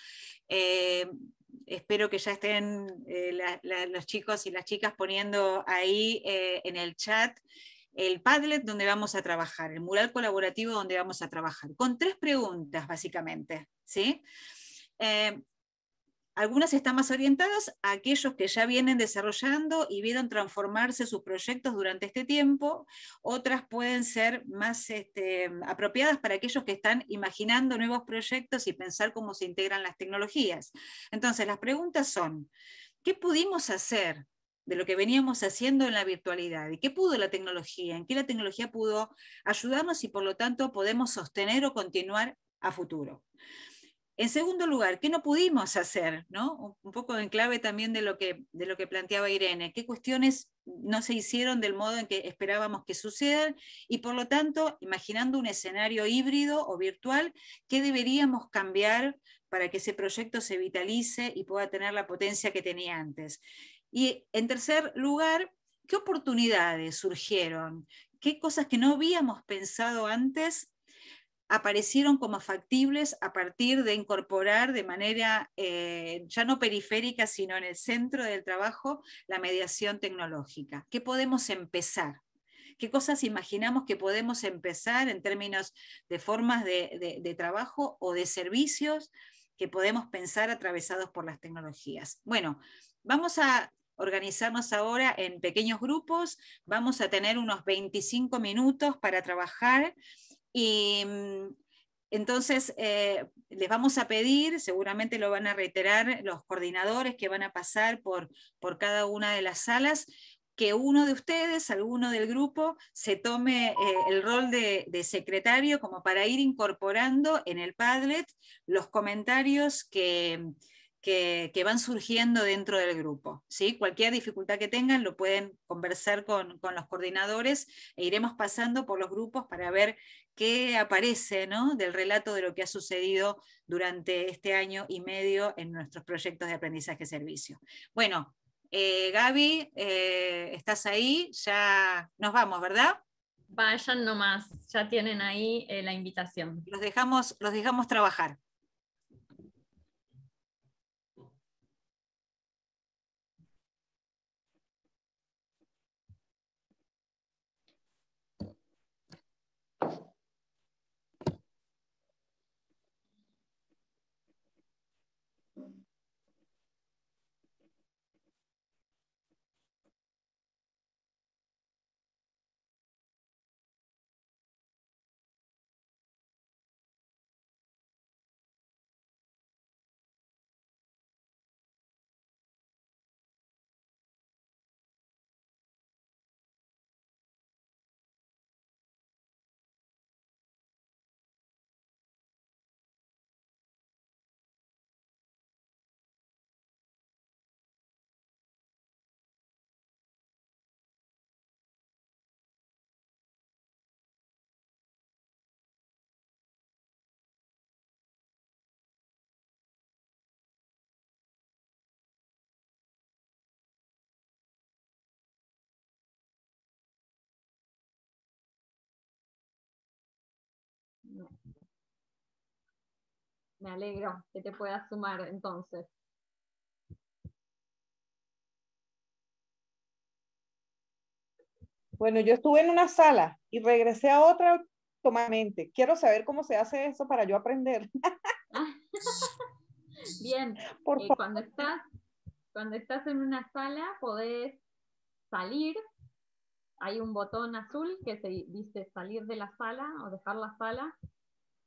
A: Eh, espero que ya estén eh, los chicos y las chicas poniendo ahí eh, en el chat el Padlet donde vamos a trabajar, el mural colaborativo donde vamos a trabajar, con tres preguntas básicamente. ¿sí? Eh, algunas están más orientadas a aquellos que ya vienen desarrollando y vieron transformarse sus proyectos durante este tiempo, otras pueden ser más este, apropiadas para aquellos que están imaginando nuevos proyectos y pensar cómo se integran las tecnologías. Entonces, las preguntas son, ¿qué pudimos hacer de lo que veníamos haciendo en la virtualidad y qué pudo la tecnología, en qué la tecnología pudo ayudarnos y por lo tanto podemos sostener o continuar a futuro. En segundo lugar, ¿qué no pudimos hacer? ¿no? Un poco en clave también de lo, que, de lo que planteaba Irene, qué cuestiones no se hicieron del modo en que esperábamos que sucedan y por lo tanto, imaginando un escenario híbrido o virtual, ¿qué deberíamos cambiar para que ese proyecto se vitalice y pueda tener la potencia que tenía antes? Y en tercer lugar, ¿qué oportunidades surgieron? ¿Qué cosas que no habíamos pensado antes aparecieron como factibles a partir de incorporar de manera eh, ya no periférica, sino en el centro del trabajo, la mediación tecnológica? ¿Qué podemos empezar? qué cosas imaginamos que podemos empezar en términos de formas de, trabajo o de servicios que podemos pensar atravesados por las tecnologías. Bueno, vamos a organizarnos ahora en pequeños grupos, vamos a tener unos 25 minutos para trabajar y mm, entonces, eh, les vamos a pedir, seguramente lo van a reiterar los coordinadores que van a pasar por, por cada una de las salas, que uno de ustedes, alguno del grupo, se tome eh, el rol de, de, secretario como para ir incorporando en el Padlet los comentarios que, que, van surgiendo dentro del grupo. ¿sí? Cualquier dificultad que tengan lo pueden conversar con, los coordinadores e iremos pasando por los grupos para ver qué aparece del relato de lo que ha sucedido durante este año y medio en nuestros proyectos de aprendizaje-servicio. Bueno, eh, Gaby, eh, estás ahí, ya nos vamos, ¿verdad?
E: Vayan nomás, ya tienen ahí eh, la invitación. Los dejamos,
A: los dejamos trabajar.
E: Me alegro que te puedas sumar entonces.
C: Bueno, yo estuve en una sala
A: y regresé a otra automáticamente. Quiero saber cómo se hace eso para yo aprender.
E: Bien, eh, cuando, estás, cuando estás en una sala podés salir. Hay un botón azul que se dice salir de la sala o dejar la sala.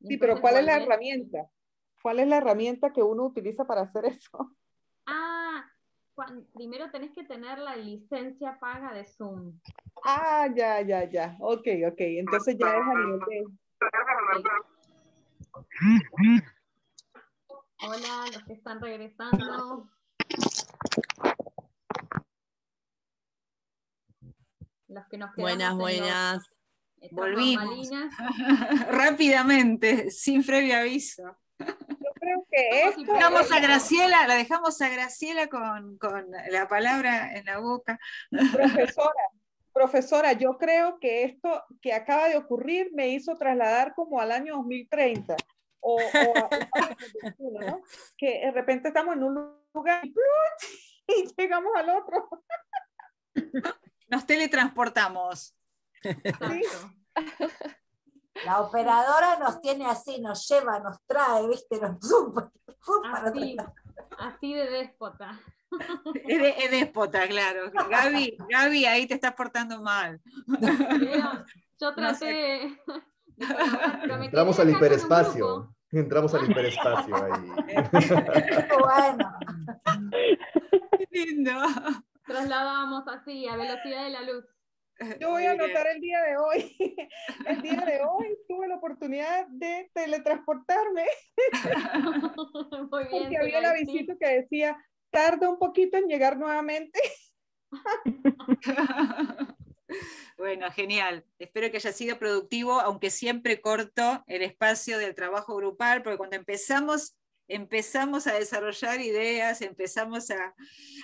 A: Sí, pero ¿cuál es la
E: herramienta?
A: ¿Cuál es la herramienta que uno utiliza para hacer eso?
E: Ah, primero tenés que tener la licencia paga de Zoom. Ah, ya, ya, ya. Ok, ok. Entonces ya es a nivel de... Hola, los que están regresando. Los que nos buenas, buenas. Volvimos. Rápidamente,
A: sin previo aviso.
E: Yo creo que esto dejamos a Graciela,
A: la dejamos a Graciela con, con la palabra en la boca. Profesora, profesora, yo creo que esto que acaba de ocurrir me hizo trasladar como al año 2030 o, o ¿no? que de repente estamos en un lugar y llegamos al otro. Nos teletransportamos. La operadora nos tiene así, nos lleva, nos trae, ¿viste? Nos zoom,
E: así, así de déspota. Es, de,
A: déspota, claro. Gaby, Gaby, ahí te estás portando mal. Yo,
B: traté Entramos al
E: hiperespacio. Entramos al hiperespacio ahí.
B: bueno. Qué lindo.
E: Trasladamos así, a velocidad de la luz. Yo voy a anotar el día de hoy.
C: El día de hoy tuve la oportunidad de teletransportarme.
E: Muy bien, Porque había la visita
C: que decía, tarda un poquito en llegar nuevamente.
A: Bueno, genial. Espero que haya sido productivo, aunque siempre corto el espacio del trabajo grupal, porque cuando empezamos empezamos a desarrollar ideas, empezamos a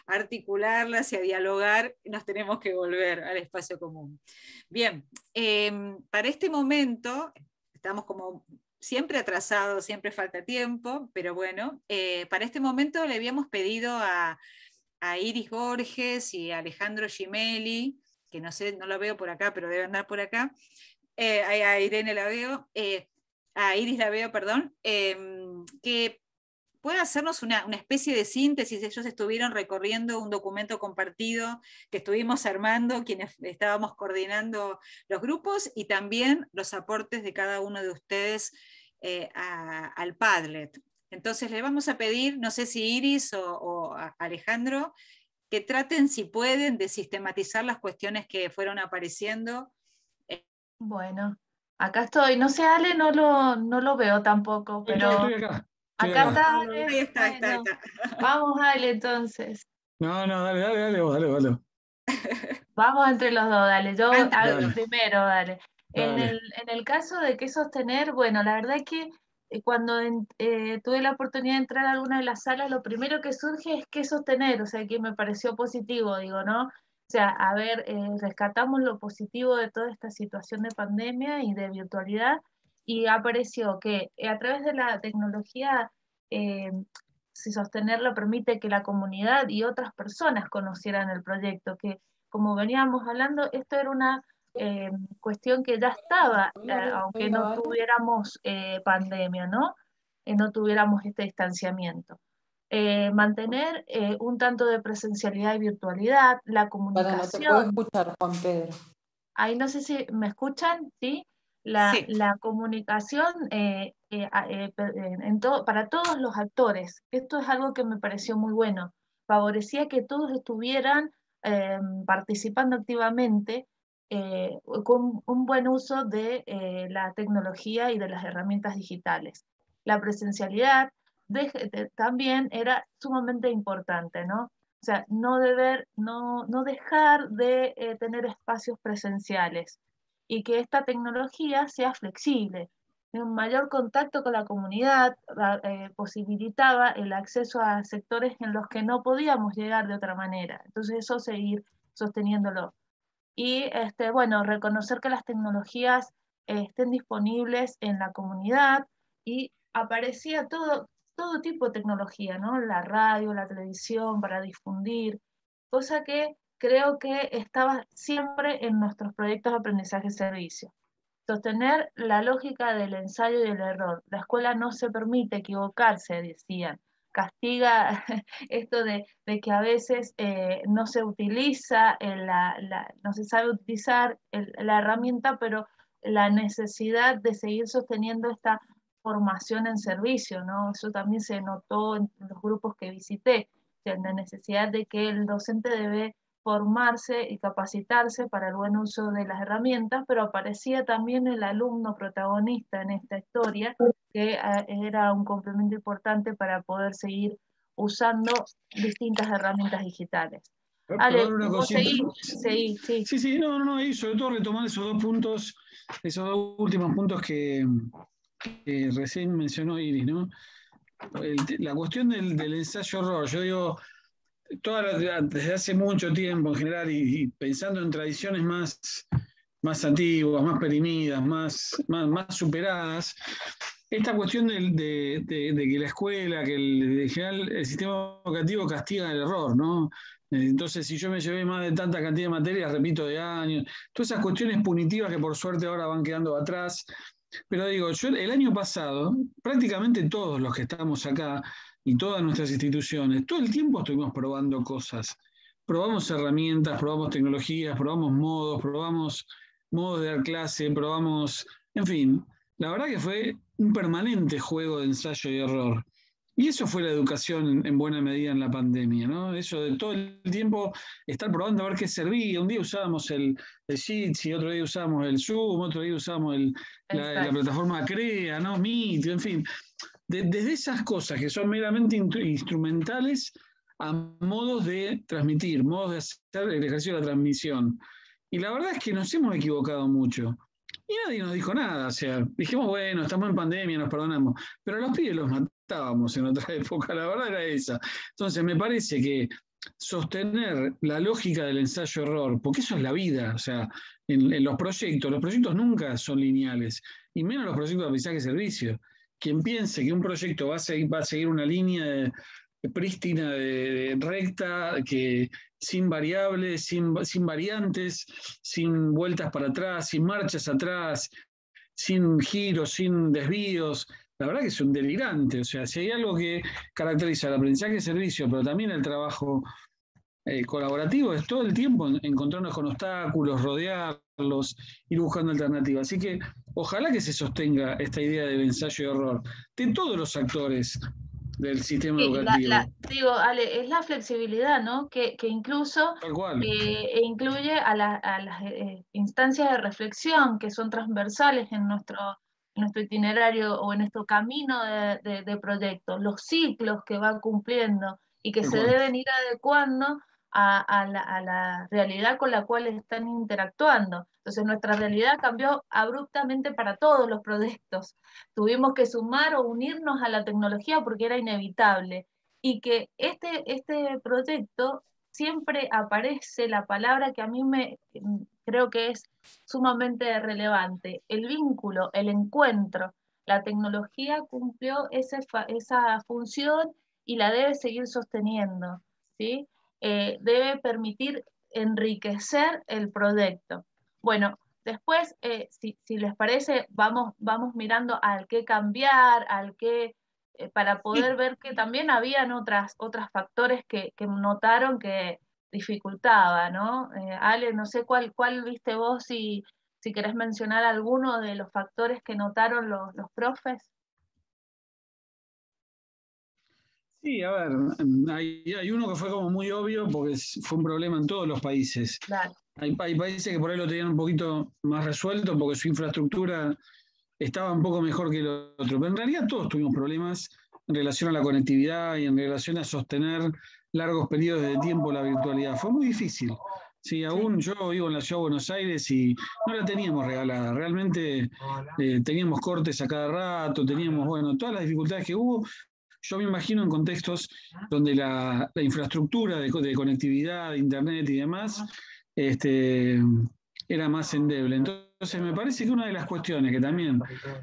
A: articularlas y a dialogar, nos tenemos que volver al espacio común. Bien, em, para este momento estamos como siempre atrasados, siempre falta tiempo, pero bueno, eh, para este momento le habíamos pedido a, Iris Borges y a Alejandro Gimeli, que no sé, no lo veo por acá, pero debe andar por acá, eh, a Irene la veo, eh, a Iris la veo, perdón, em, que Pueden hacernos una, especie de síntesis? Ellos estuvieron recorriendo un documento compartido que estuvimos armando, quienes estábamos coordinando los grupos y también los aportes de cada uno de ustedes eh, al Padlet. Entonces le vamos a pedir, no sé si Iris o, Alejandro, que traten, si pueden, de sistematizar las cuestiones que fueron apareciendo. Eh,
E: bueno, acá estoy. No sé, Ale, no lo, no lo veo tampoco, pero... Acá está. Vamos, dale, entonces.
B: No, no, dale, dale, dale, vos, dale, dale.
E: Vamos entre los dos, dale. Yo hago primero, dale. En, el, caso de qué sostener, bueno, la verdad es que eh, cuando eh, tuve la oportunidad de entrar a alguna de las salas, lo primero que surge es qué sostener, o sea, que me pareció positivo, digo, ¿no? O sea, a ver, eh, rescatamos lo positivo de toda esta situación de pandemia y de virtualidad, y apareció que eh, a través de la tecnología, eh, si sostenerlo permite que la comunidad y otras personas conocieran el proyecto, que como veníamos hablando, esto era una eh, cuestión que ya estaba, aunque no tuviéramos pandemia, ¿no? no tuviéramos este distanciamiento. mantener un tanto de presencialidad y virtualidad, la comunicación. escuchar, Juan Pedro. Ahí no sé si me escuchan, ¿sí? la, comunicación eh, eh, eh, para todos los actores. Esto es algo que me pareció muy bueno. Favorecía que todos estuvieran participando activamente con un buen uso de la tecnología y de las herramientas digitales. La presencialidad también era sumamente importante, ¿no? O sea, no, deber, no, dejar de tener espacios presenciales y que esta tecnología sea flexible. Un mayor contacto con la comunidad ah, eh, posibilitaba el acceso a sectores en los que no podíamos llegar de otra manera. Entonces eso seguir sosteniéndolo. Y este, bueno, reconocer que las tecnologías eh, estén disponibles en la comunidad y aparecía todo, todo tipo de tecnología, ¿no? La radio, la televisión, para difundir, cosa que creo que estaba siempre en nuestros proyectos de aprendizaje-servicio. Sostener la lógica del ensayo y el error. La escuela no se permite equivocarse, decían. Castiga esto de, que a veces eh, no se utiliza, eh, la, la, no se sabe utilizar la herramienta, pero la necesidad de seguir sosteniendo esta formación en servicio, ¿no? Eso también se notó en los grupos que visité, la necesidad de que el docente debe formarse y capacitarse para el buen uso de las herramientas, pero aparecía también el alumno protagonista en esta historia, que ah, era un complemento importante para poder seguir usando distintas herramientas digitales.
B: Ah, Ale, sí. sí, no, no, y sobre todo retomar esos dos puntos, esos dos últimos puntos que, recién mencionó Iris, ¿no? la cuestión del, del ensayo-error, yo digo, desde hace mucho tiempo en general y, pensando en tradiciones más, más antiguas, más perimidas, más, más, superadas, esta cuestión de, que la escuela, que el, el sistema educativo castiga el error, Entonces, si yo me llevé más de tanta cantidad de materias, repito, de años, todas esas cuestiones punitivas que por suerte ahora van quedando atrás. Pero digo, yo el año pasado, prácticamente todos los que estamos acá, y todas nuestras instituciones, todo el tiempo estuvimos probando cosas. Probamos herramientas, probamos tecnologías, probamos modos, probamos modos de dar clase, probamos, en fin, la verdad que fue un permanente juego de ensayo y error. Y eso fue la educación en, buena medida en la pandemia, ¿no? Eso de todo el tiempo estar probando a ver qué servía. Un día usábamos el, el Jitsi, otro día usábamos el Zoom, otro día usábamos el, la, la, plataforma Crea, ¿no? Meet, en fin desde esas cosas que son meramente instrumentales a modos de transmitir, modos de hacer el ejercicio de la transmisión. Y la verdad es que nos hemos equivocado mucho. Y nadie nos dijo nada, o sea, dijimos, bueno, estamos en pandemia, nos perdonamos, pero los pibes los matábamos en otra época, la verdad era esa. Entonces, me parece que sostener la lógica del ensayo-error, porque eso es la vida, o sea, en, los proyectos, los proyectos nunca son lineales, y menos los proyectos de aprendizaje-servicio quien piense que un proyecto va a seguir, una línea prístina, recta, que sin variables, sin, variantes, sin vueltas para atrás, sin marchas atrás, sin giros, sin desvíos, la verdad que es un delirante. O sea, si hay algo que caracteriza el aprendizaje de servicio, pero también el trabajo eh, colaborativo, es todo el tiempo encontrarnos con obstáculos, rodear, los ir buscando alternativas. Así que ojalá que se sostenga esta idea de ensayo y error de todos los actores del sistema educativo.
E: digo, Ale, es la flexibilidad, ¿no? Que, incluso eh, incluye a, las eh, instancias de reflexión que son transversales en nuestro, nuestro itinerario o en nuestro camino de, de, los ciclos que va cumpliendo y que se deben ir adecuando a, la, realidad con la cual están interactuando. Entonces nuestra realidad cambió abruptamente para todos los proyectos. Tuvimos que sumar o unirnos a la tecnología porque era inevitable. Y que este, este proyecto siempre aparece la palabra que a mí me mm, creo que es sumamente relevante, el vínculo, el encuentro. La tecnología cumplió esa función y la debe seguir sosteniendo. ¿sí? Eh, debe permitir enriquecer el proyecto. Bueno, después, eh, si, les parece, vamos, vamos mirando al qué cambiar, al qué, eh, para poder ver que también habían otras, otros factores que, que, notaron que dificultaba, ¿no? Ale, no sé cuál, cuál viste vos, si, si querés mencionar alguno de los factores que notaron los, los profes.
B: Sí, a ver, hay, uno que fue como muy obvio porque fue un problema en todos los países. Hay, países que por ahí lo tenían un poquito más resuelto porque su infraestructura estaba un poco mejor que el otro. Pero en realidad todos tuvimos problemas en relación a la conectividad y en relación a sostener largos periodos de tiempo la virtualidad. Fue muy difícil. Sí, aún yo vivo en la ciudad de Buenos Aires y no la teníamos regalada. Realmente eh, teníamos cortes a cada rato, teníamos, bueno, todas las dificultades que hubo yo me imagino en contextos donde la, infraestructura de, conectividad, de Internet y demás este, era más endeble. Entonces, me parece que una de las cuestiones que también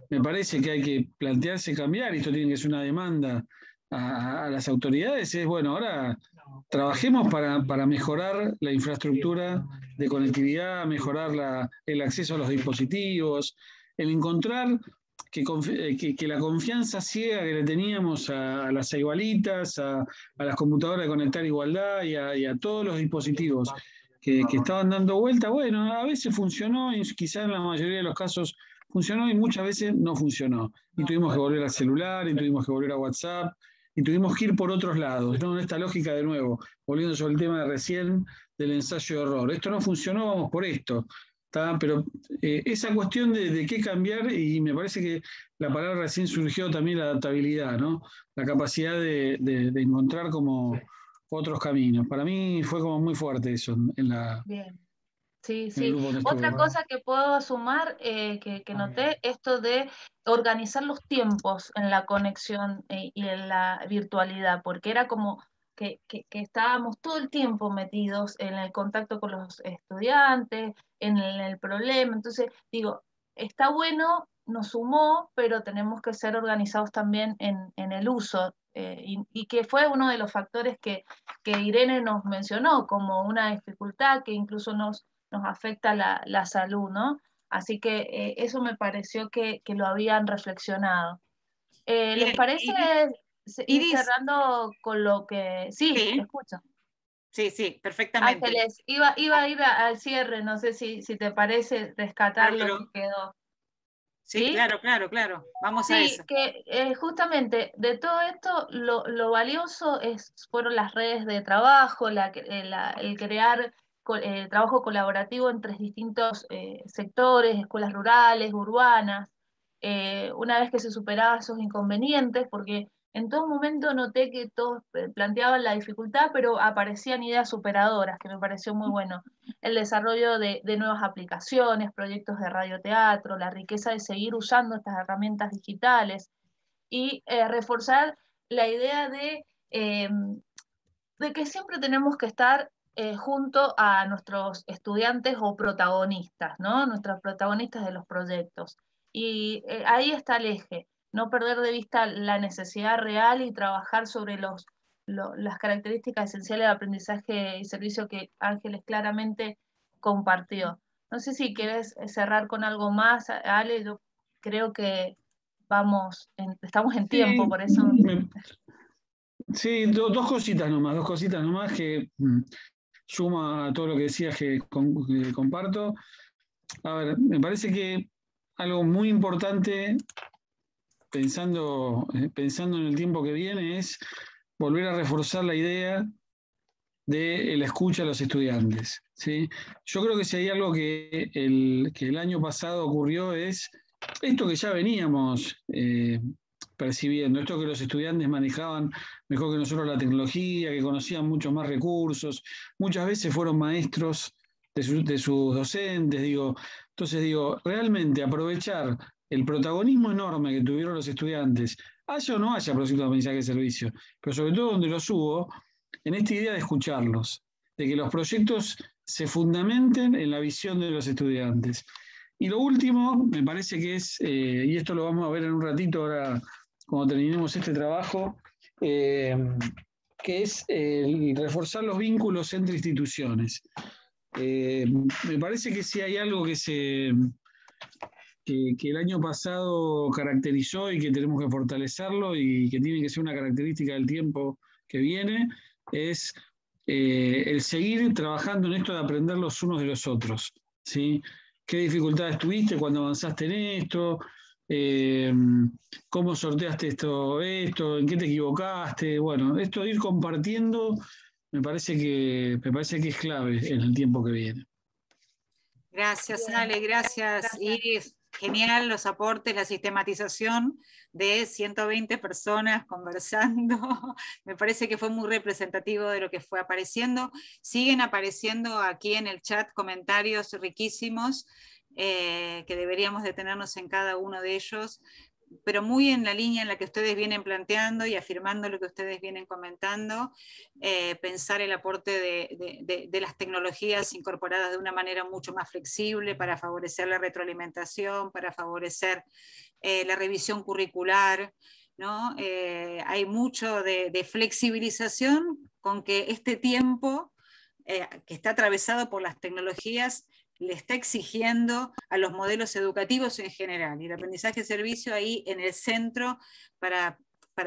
B: me parece que hay que plantearse cambiar, y esto tiene que ser una demanda a, las autoridades, es, bueno, ahora trabajemos para, mejorar la infraestructura de conectividad, mejorar el acceso a los dispositivos, el encontrar eh, que, la confianza ciega que le teníamos a, las igualitas, a, las computadoras de conectar igualdad y a, todos los dispositivos que, estaban dando vuelta, bueno, a veces funcionó y quizás en la mayoría de los casos funcionó y muchas veces no funcionó. Y tuvimos que volver al celular, y tuvimos que volver a WhatsApp, y tuvimos que ir por otros lados, Esta lógica de nuevo, volviendo sobre el tema de recién del ensayo de error. Esto no funcionó, vamos por esto. Pero eh, esa cuestión de, qué cambiar, y me parece que la palabra recién surgió también la adaptabilidad, ¿no? La capacidad de, encontrar como otros caminos. Para mí fue como muy fuerte eso en, la...
E: Bien. Sí, sí. Otra cosa que puedo sumar, eh, que, ah, noté, esto de organizar los tiempos en la conexión eh, y en la virtualidad, porque era como que, estábamos todo el tiempo metidos en el contacto con los estudiantes, en el, problema. Entonces, digo, está bueno, nos sumó, pero tenemos que ser organizados también en, el uso. Eh, y, que fue uno de los factores que, Irene nos mencionó como una dificultad que incluso nos, nos afecta la, salud, ¿no? Así que eh, eso me pareció que, lo habían reflexionado. Eh, ¿Les parece? Y cerrando con lo que. Sí, sí. escucho. Sí, sí, perfectamente. Ángeles, iba, a ir al cierre, no sé si, si te parece rescatar ah, lo que quedó.
A: Sí, claro, claro, claro. Vamos a eso.
E: Que eh, justamente de todo esto, lo, valioso es, fueron las redes de trabajo, la, eh, el crear eh, trabajo colaborativo entre distintos sectores, escuelas rurales, urbanas. una vez que se superaban esos inconvenientes, porque en todo momento noté que todos eh, planteaban la dificultad, pero aparecían ideas superadoras, que me pareció muy bueno. El desarrollo de, nuevas aplicaciones, proyectos de radioteatro, la riqueza de seguir usando estas herramientas digitales y eh, reforzar la idea em, de, que siempre tenemos que estar eh, junto a nuestros estudiantes o protagonistas, Nuestros protagonistas de los proyectos. Y ahí está el eje, no perder de vista la necesidad real y trabajar sobre los, las características esenciales de aprendizaje y servicio que Ángeles claramente compartió. No sé si quieres cerrar con algo más, Ale, yo creo que vamos, estamos en tiempo, por eso.
B: Sí, dos cositas nomás, dos cositas nomás que mm, suma a todo lo que decías que comparto. A ver, me parece que algo muy importante pensando, eh, pensando en el tiempo que viene, es volver a reforzar la idea de la escucha a los estudiantes. ¿sí? Yo creo que si hay algo que el, que el año pasado ocurrió es esto que ya veníamos eh, percibiendo, esto que los estudiantes manejaban mejor que nosotros la tecnología, que conocían muchos más recursos, muchas veces fueron maestros de, sus docentes, digo, entonces digo, realmente aprovechar el protagonismo enorme que tuvieron los estudiantes, haya o no haya proyectos de aprendizaje de servicio, pero sobre todo donde los hubo, en esta idea de escucharlos, de que los proyectos se fundamenten en la visión de los estudiantes. Y lo último, me parece que es, eh, y esto lo vamos a ver en un ratito ahora cuando terminemos este trabajo, eh, que es el reforzar los vínculos entre instituciones. Eh, me parece que si hay algo que se, que, el año pasado caracterizó y que tenemos que fortalecerlo y que tiene que ser una característica del tiempo que viene, es eh, el seguir trabajando en esto de aprender los unos de los otros. ¿sí? ¿Qué dificultades tuviste cuando avanzaste en esto? Eh, ¿Cómo sorteaste esto, esto? ¿En qué te equivocaste? Bueno, esto de ir compartiendo me parece que, me parece que es clave en el tiempo que viene.
A: Gracias, Ale, gracias, gracias. Iris genial los aportes, la sistematización de 120 personas conversando. Me parece que fue muy representativo de lo que fue apareciendo. Siguen apareciendo aquí en el chat comentarios riquísimos. Eh, que deberíamos detenernos en cada uno de ellos pero muy en la línea en la que ustedes vienen planteando y afirmando lo que ustedes vienen comentando, eh, pensar el aporte de, las tecnologías incorporadas de una manera mucho más flexible para favorecer la retroalimentación, para favorecer eh, la revisión curricular. Eh, hay mucho de flexibilización con que este tiempo que está atravesado por las tecnologías, le está exigiendo a los modelos educativos en general. Y el aprendizaje servicio ahí en el centro para,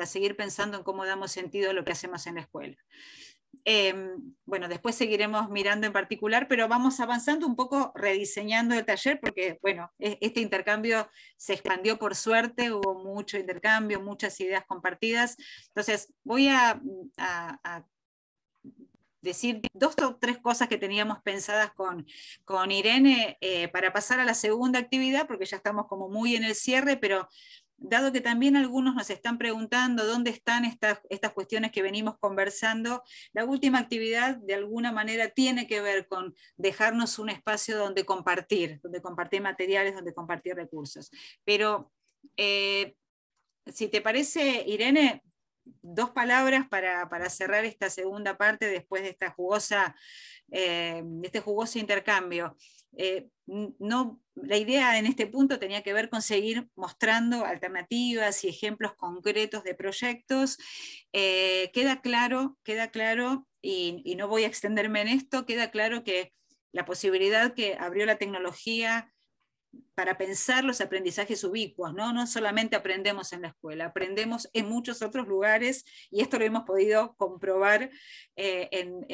A: seguir pensando en cómo damos sentido a lo que hacemos en la escuela. Em, bueno, después seguiremos mirando en particular, pero vamos avanzando un poco rediseñando el taller porque, bueno, e, este intercambio se expandió por suerte, hubo mucho intercambio, muchas ideas compartidas. Entonces, voy a decir dos o tres cosas que teníamos pensadas con, Irene eh, para pasar a la segunda actividad, porque ya estamos como muy en el cierre, pero dado que también algunos nos están preguntando dónde están estas, estas cuestiones que venimos conversando, la última actividad de alguna manera tiene que ver con dejarnos un espacio donde compartir, donde compartir materiales, donde compartir recursos. Pero eh, si te parece, Irene, dos palabras para, cerrar esta segunda parte después de esta jugosa, eh, este jugoso intercambio. Eh, no, la idea en este punto tenía que ver con seguir mostrando alternativas y ejemplos concretos de proyectos. Eh, queda claro, queda claro, y no voy a extenderme en esto, queda claro que la posibilidad que abrió la tecnología para pensar los aprendizajes ubicuos, ¿no? No solamente aprendemos en la escuela, aprendemos en muchos otros lugares y esto lo hemos podido comprobar eh, en,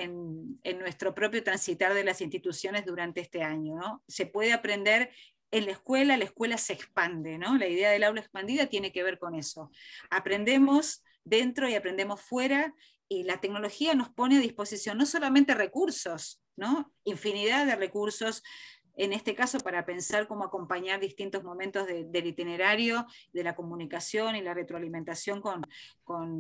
A: en, nuestro propio transitar de las instituciones durante este año, ¿no? Se puede aprender en la escuela, la escuela se expande, ¿no? La idea del aula expandida tiene que ver con eso. Aprendemos dentro y aprendemos fuera y la tecnología nos pone a disposición no solamente recursos, ¿no? Infinidad de recursos en este caso para pensar cómo acompañar distintos momentos del itinerario, de la comunicación y la retroalimentación con,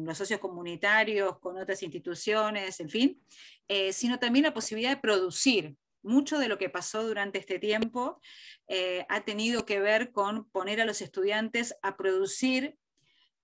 A: los socios comunitarios, con otras instituciones, en fin, eh, sino también la posibilidad de producir. Mucho de lo que pasó durante este tiempo eh, ha tenido que ver con poner a los estudiantes a producir,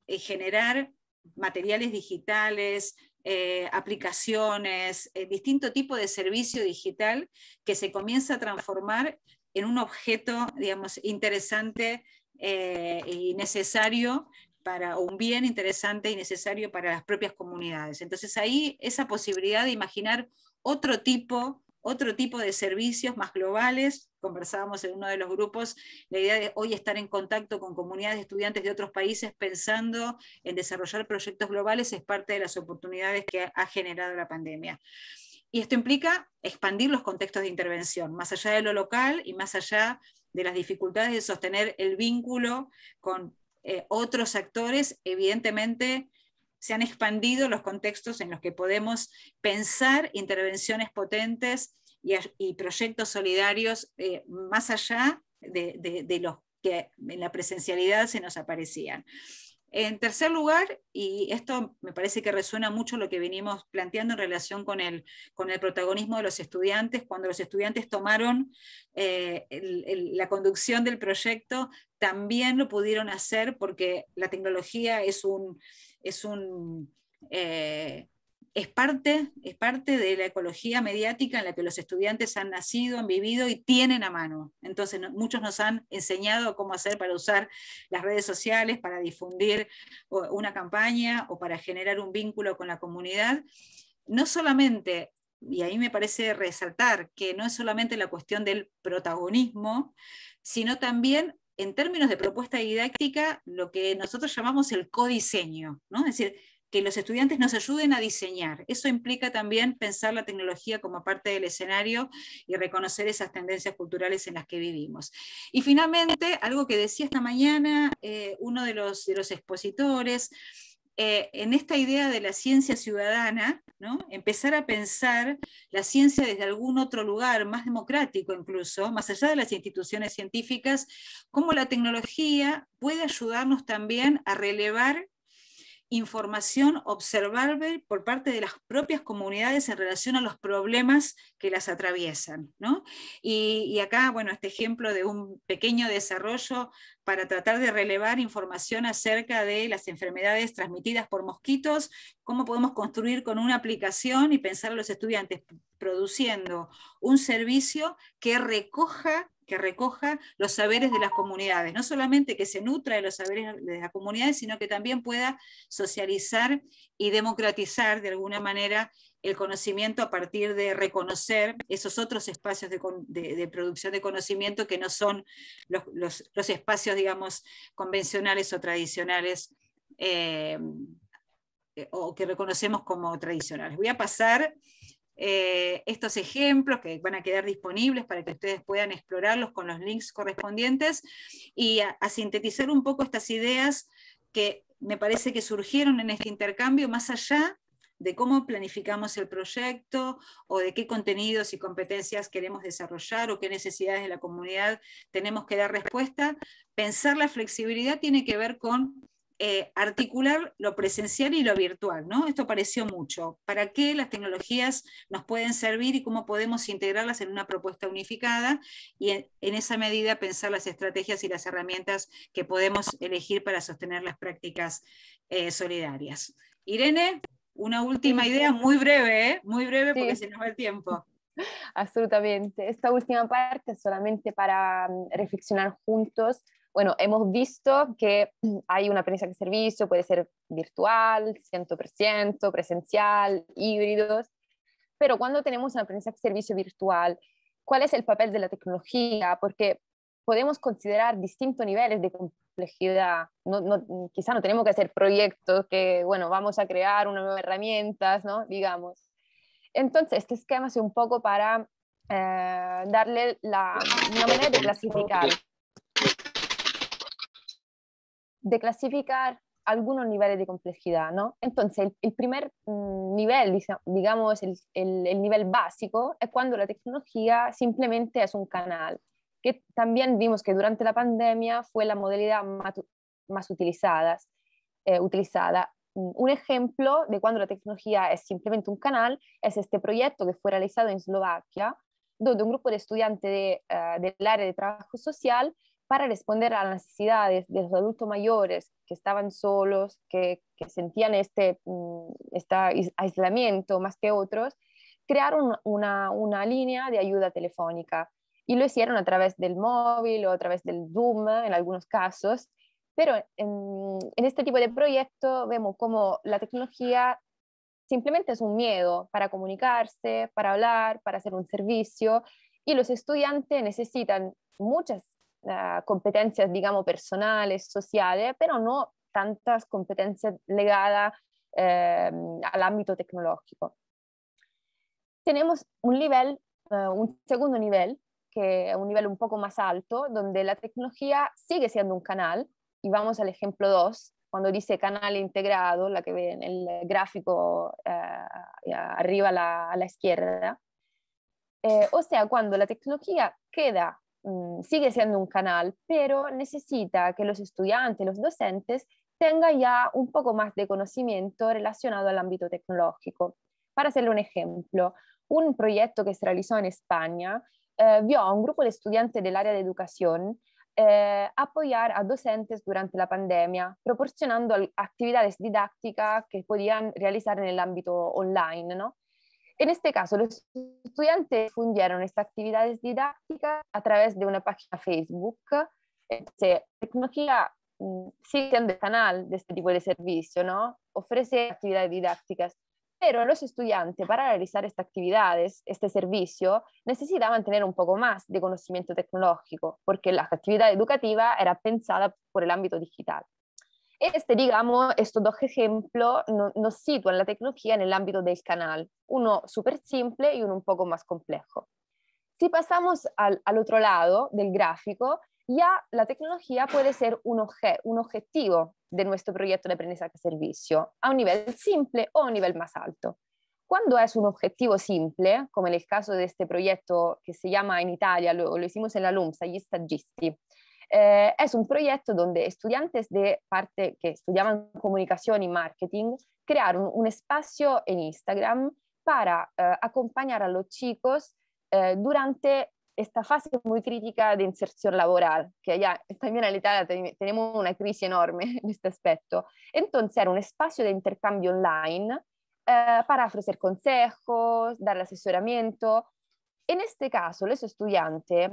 A: y eh, generar materiales digitales, eh, aplicaciones, eh, distinto tipo de servicio digital que se comienza a transformar en un objeto, digamos, interesante eh, y necesario para un bien interesante y necesario para las propias comunidades. Entonces ahí esa posibilidad de imaginar otro tipo, otro tipo de servicios más globales, conversábamos en uno de los grupos, la idea de hoy estar en contacto con comunidades de estudiantes de otros países pensando en desarrollar proyectos globales es parte de las oportunidades que ha generado la pandemia. Y esto implica expandir los contextos de intervención, más allá de lo local y más allá de las dificultades de sostener el vínculo con eh, otros actores, evidentemente se han expandido los contextos en los que podemos pensar intervenciones potentes y, proyectos solidarios eh, más allá de, los que en la presencialidad se nos aparecían. En tercer lugar, y esto me parece que resuena mucho lo que venimos planteando en relación con el, con el protagonismo de los estudiantes, cuando los estudiantes tomaron eh, la conducción del proyecto, también lo pudieron hacer porque la tecnología es un, es un eh, es parte, es parte de la ecología mediática en la que los estudiantes han nacido, han vivido y tienen a mano. Entonces, muchos nos han enseñado cómo hacer para usar las redes sociales, para difundir una campaña o para generar un vínculo con la comunidad. No solamente, y ahí me parece resaltar, que no es solamente la cuestión del protagonismo, sino también en términos de propuesta didáctica, lo que nosotros llamamos el codiseño, ¿no? Es decir, que los estudiantes nos ayuden a diseñar. Eso implica también pensar la tecnología como parte del escenario y reconocer esas tendencias culturales en las que vivimos. Y finalmente, algo que decía esta mañana eh, uno de los, expositores, eh, en esta idea de la ciencia ciudadana, ¿no? empezar a pensar la ciencia desde algún otro lugar, más democrático incluso, más allá de las instituciones científicas, cómo la tecnología puede ayudarnos también a relevar información observable por parte de las propias comunidades en relación a los problemas que las atraviesan. Y, y, acá, bueno, este ejemplo de un pequeño desarrollo para tratar de relevar información acerca de las enfermedades transmitidas por mosquitos, cómo podemos construir con una aplicación y pensar a los estudiantes produciendo un servicio que recoja que recoja los saberes de las comunidades, no solamente que se nutra de los saberes de las comunidades, sino que también pueda socializar y democratizar de alguna manera el conocimiento a partir de reconocer esos otros espacios de, producción de conocimiento que no son los, espacios, digamos, convencionales o tradicionales eh, eh, o que reconocemos como tradicionales. Voy a pasar eh, estos ejemplos que van a quedar disponibles para que ustedes puedan explorarlos con los links correspondientes y a sintetizar un poco estas ideas que me parece que surgieron en este intercambio, más allá de cómo planificamos el proyecto o de qué contenidos y competencias queremos desarrollar o qué necesidades de la comunidad tenemos que dar respuesta. Pensar la flexibilidad tiene que ver con eh, articular lo presencial y lo virtual, ¿no? Esto pareció mucho. ¿Para qué las tecnologías nos pueden servir y cómo podemos integrarlas en una propuesta unificada? Y en, esa medida pensar las estrategias y las herramientas que podemos elegir para sostener las prácticas eh, solidarias. Irene, una última idea muy breve, ¿eh? muy breve porque se nos va el tiempo.
D: Absolutamente. Esta última parte solamente para mm, reflexionar juntos. Bueno, hemos visto que mm, hay una prensa de servicio, puede ser virtual, 100%, presencial, híbridos, pero cuando tenemos una prensa de servicio virtual, ¿cuál es el papel de la tecnología? Porque podemos considerar distintos niveles de complejidad. No, no, quizá no tenemos que hacer proyectos que, bueno, vamos a crear una nueva herramientas ¿no? digamos. Entonces, este esquema es un poco para eh, darle la, manera de clasificar. De clasificar algunos niveles de complejidad, ¿no? Entonces, el, primer mm, nivel, digamos, el, el nivel básico, es cuando la tecnología simplemente es un canal que también vimos que durante la pandemia fue la modalidad más, eh, utilizada, Un ejemplo de cuando la tecnología es simplemente un canal es este proyecto que fue realizado en Eslovaquia, donde un grupo de estudiantes eh, del área de trabajo social para responder a las necesidades de los adultos mayores que estaban solos, que, sentían este, mm, este, aislamiento más que otros, crearon una línea de ayuda telefónica y lo hicieron a través del móvil o a través del Zoom en algunos casos. Pero en, este tipo de proyectos vemos como la tecnología simplemente es un miedo para comunicarse, para hablar, para hacer un servicio y los estudiantes necesitan muchas ah, competencias, digamos, personales, sociales, pero no tantas competencias legadas eh, al ámbito tecnológico. Tenemos un nivel, eh, un segundo nivel, que a un nivel un poco más alto, donde la tecnología sigue siendo un canal, y vamos al ejemplo 2, cuando dice canal integrado, la que ve en el gráfico eh, arriba a la, izquierda, eh, o sea, cuando la tecnología queda, mm, sigue siendo un canal, pero necesita que los estudiantes, los docentes, tengan ya un poco más de conocimiento relacionado al ámbito tecnológico. Para hacerle un ejemplo, un proyecto que se realizó en España eh, vio a un gruppo di studenti dell'area di educazione educación eh, apoyar a docentes durante la pandemia, proporzionando actividades didácticas que podían realizar en el online. ¿no? En este caso, los estudiantes fundieron estas attività didácticas attraverso través de una página Facebook. la tecnologia sigue mm, siendo el canale di questo tipo di servizio, ¿no? Ofrece actividades didácticas pero los estudiantes para realizar estas actividades, este servicio, necesitaban tener un poco más de conocimiento tecnológico, porque la actividad educativa era pensada por el ámbito digital. Este, digamos, estos dos ejemplos nos sitúan la tecnología en el ámbito del canal, uno súper simple y uno un poco más complejo. Si pasamos al, otro lado del gráfico, ya la tecnología puede ser un, un objetivo de nuestro progetto di aprendizaje servicio a un livello simple o a un livello più alto. Cuando es un obiettivo simple, come nel caso di questo progetto che si chiama in Italia, lo, lo hicimos en la LUMSA, y Stagisti, eh, es un progetto dove estudiantes di parte che studiavano comunicazione e marketing crearon un espacio in Instagram per eh, acompañar a los chicos eh, durante esta fase muy crítica de inserción laboral, que ya también en Italia tenemos una crisis enorme en este aspecto. Entonces era un espacio de intercambio online eh, para ofrecer consejos, dar asesoramiento. En este caso, los estudiantes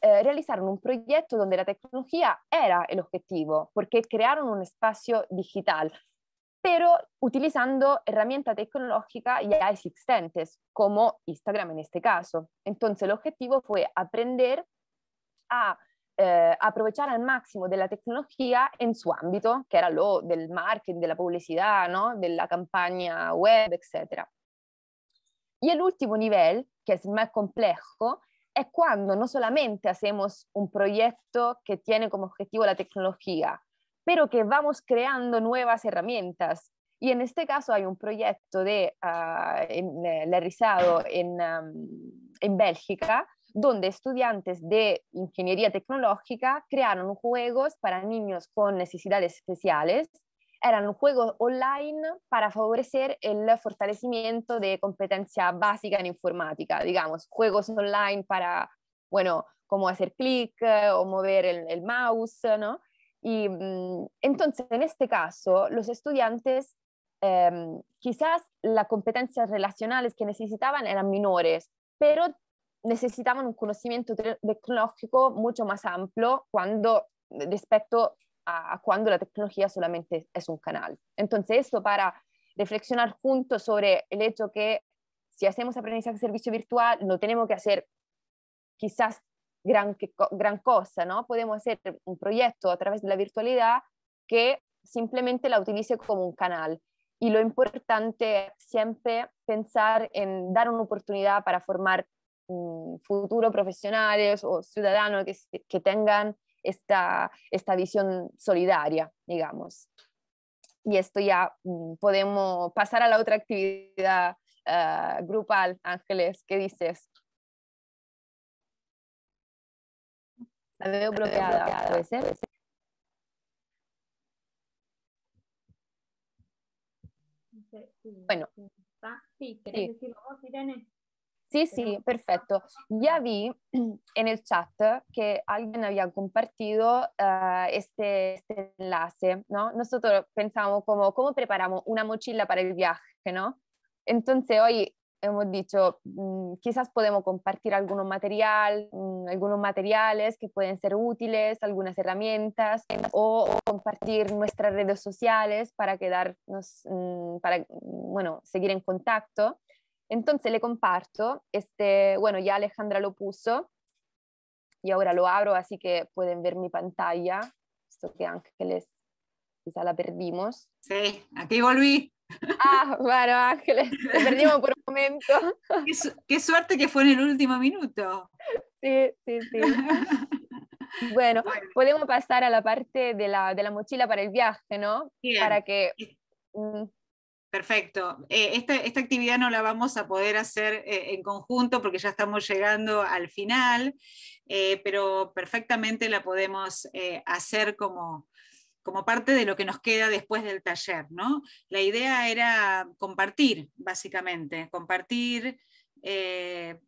D: eh, realizaron un proyecto donde la tecnología era el objetivo, porque crearon un espacio digital, pero utilizando herramientas tecnológicas ya existentes, como Instagram en este caso. Entonces, el objetivo fue aprender a eh, aprovechar al máximo de la tecnología en su ámbito, que era lo del marketing, de la publicidad, ¿no? de la campaña web, etc. Y el último nivel, que es más complejo, es cuando no solamente hacemos un proyecto que tiene como objetivo la tecnología, pero que vamos creando nuevas herramientas. Y en este caso hay un proyecto de uh, en, eh, en, en Bélgica, donde estudiantes de ingeniería tecnológica crearon juegos para niños con necesidades especiales. Eran juegos online para favorecer el fortalecimiento de competencia básica en informática, digamos, juegos online para, bueno, cómo hacer clic eh, o mover el mouse, ¿no? Y mm, entonces, en este caso, los estudiantes, em, quizás las competencias relacionales que necesitaban eran menores, pero necesitaban un conocimiento tecnológico mucho más amplio cuando, respecto a cuando la tecnología solamente es un canal. Entonces, esto para reflexionar juntos sobre el hecho que si hacemos aprendizaje de servicio virtual, no tenemos que hacer quizás gran, gran cosa, ¿no? Podemos hacer un proyecto a través de la virtualidad que simplemente la utilice como un canal. Y lo importante es siempre pensar en dar una oportunidad para formar mm, futuros profesionales o ciudadanos que, que tengan esta, esta visión solidaria, digamos. Y esto ya mm, podemos pasar a la otra actividad ah, grupal, Ángeles, ¿qué dices?
C: La veo bloqueada, ¿puede ser?
E: Bueno. Ah, sí,
D: sí. perfecto. Ya vi en el chat que alguien había compartido eh, este, este, enlace, ¿no? Nosotros pensamos como, ¿cómo preparamos una mochila para el viaje, no? Entonces hoy hemos dicho, mm, quizás podemos compartir algunos, material, mm, algunos materiales que pueden ser útiles, algunas herramientas, o compartir nuestras redes sociales para quedarnos, mm, para, bueno, seguir en contacto. Entonces le comparto, este, bueno, ya Alejandra lo puso y ahora lo abro, así que pueden ver mi pantalla, esto que les, quizá la perdimos.
A: Sí, aquí volví. Ah, bueno, Ángeles, te perdimos por un momento. Qué, suerte que fue en el último
D: minuto. Sí, sí, sí. Bueno, podemos pasar a la parte de la, de la mochila para el viaje, ¿no? Para que... Mm.
A: Perfecto. Eh, esta, esta, actividad no la vamos a poder hacer eh, en conjunto porque ya estamos llegando al final, eh, pero perfectamente la podemos hacer como, como parte de lo que nos queda después del taller, ¿no? La idea era compartir, básicamente, compartir eh,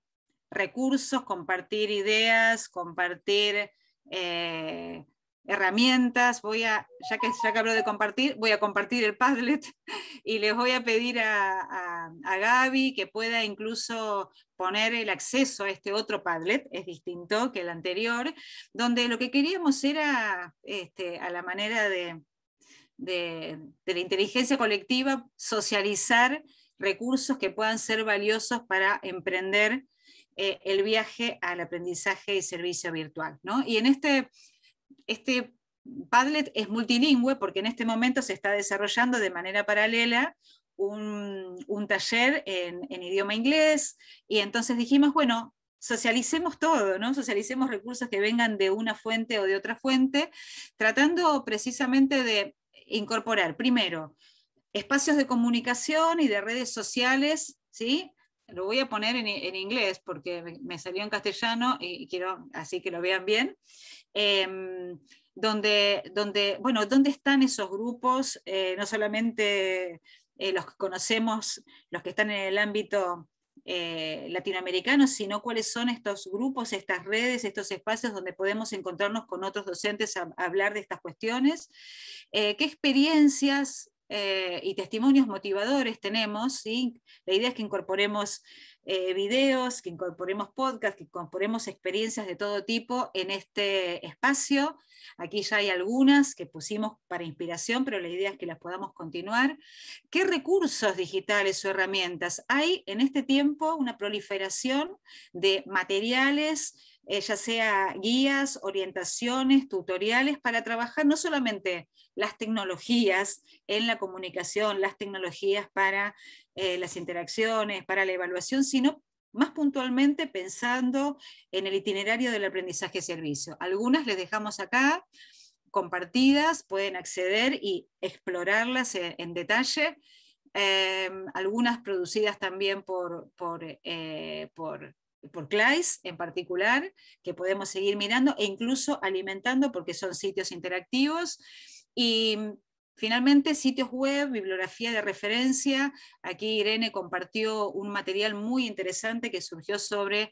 A: recursos, compartir ideas, compartir eh, herramientas, voy a, ya que, ya hablo de compartir, voy a compartir el Padlet y les voy a pedir a, a, Gaby que pueda incluso poner el acceso a este otro Padlet, es distinto que el anterior, donde lo que queríamos era este, a la manera de, de, de la inteligencia colectiva socializar recursos que puedan ser valiosos para emprender eh, el viaje al aprendizaje y servicio virtual. ¿no? Y en este, este Padlet es multilingüe porque en este momento se está desarrollando de manera paralela un, un taller en, en, idioma inglés y entonces dijimos, bueno, socialicemos todo, ¿no? socialicemos recursos que vengan de una fuente o de otra fuente, tratando precisamente de incorporar, primero, espacios de comunicación y de redes sociales, ¿sí? Lo voy a poner en, en inglés porque me, me salió en castellano y quiero así que lo vean bien. Em, donde, donde, bueno, ¿dónde están esos grupos? Eh, no solamente eh, los que conocemos, los que están en el ámbito eh, latinoamericano, sino cuáles son estos grupos, estas redes, estos espacios donde podemos encontrarnos con otros docentes a, hablar de estas cuestiones, qué experiencias y testimonios motivadores tenemos. La idea es que incorporemos eh, videos, que incorporemos podcasts, que incorporemos experiencias de todo tipo en este espacio. Aquí ya hay algunas que pusimos para inspiración, pero la idea es que las podamos continuar. ¿Qué recursos digitales o herramientas hay en este tiempo? Una proliferación de materiales, eh, ya sea guías, orientaciones, tutoriales, para trabajar no solamente las tecnologías en la comunicación, las tecnologías para eh, las interacciones, para la evaluación, sino más puntualmente pensando en el itinerario del aprendizaje servicio. Algunas les dejamos acá compartidas, pueden acceder y explorarlas en, detalle. Eh, algunas producidas también por, por, eh, por, por en particular, que podemos seguir mirando e incluso alimentando porque son sitios interactivos. Y Finalmente, sitios web, bibliografía de referencia. Aquí Irene compartió un material muy interesante que surgió sobre,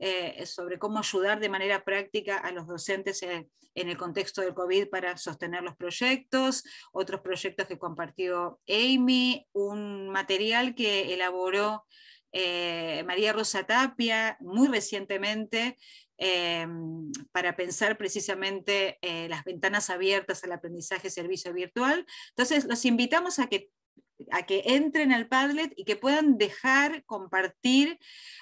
A: eh, sobre cómo ayudar de manera práctica a los docentes eh, en, el contexto del COVID para sostener los proyectos. Otros proyectos que compartió Amy, un material que elaboró eh, María Rosa Tapia muy recientemente Em, para pensar precisamente eh, las ventanas abiertas al aprendizaje servicio virtual. Entonces, los invitamos a que a que entren al Padlet y que puedan dejar compartir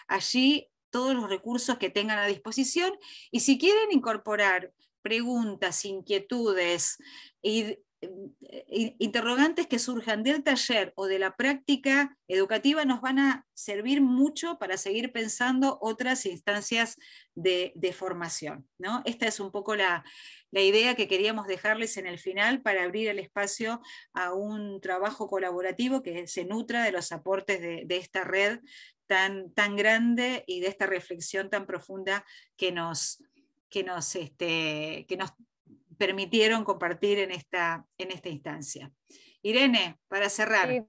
A: allí todos los recursos que tengan a disposición. Y si quieren incorporar preguntas, inquietudes, y eh, interrogantes que surjan del taller o de la práctica educativa nos van a servir mucho para seguir pensando otras instancias de, formación. ¿no? Esta es un poco la, idea que queríamos dejarles en el final para abrir el espacio a un trabajo colaborativo que se nutra de los aportes de, esta red tan, tan grande y de esta reflexión tan profunda que nos, que nos, este, que nos permitieron compartir en esta, en esta instancia. Irene, para cerrar.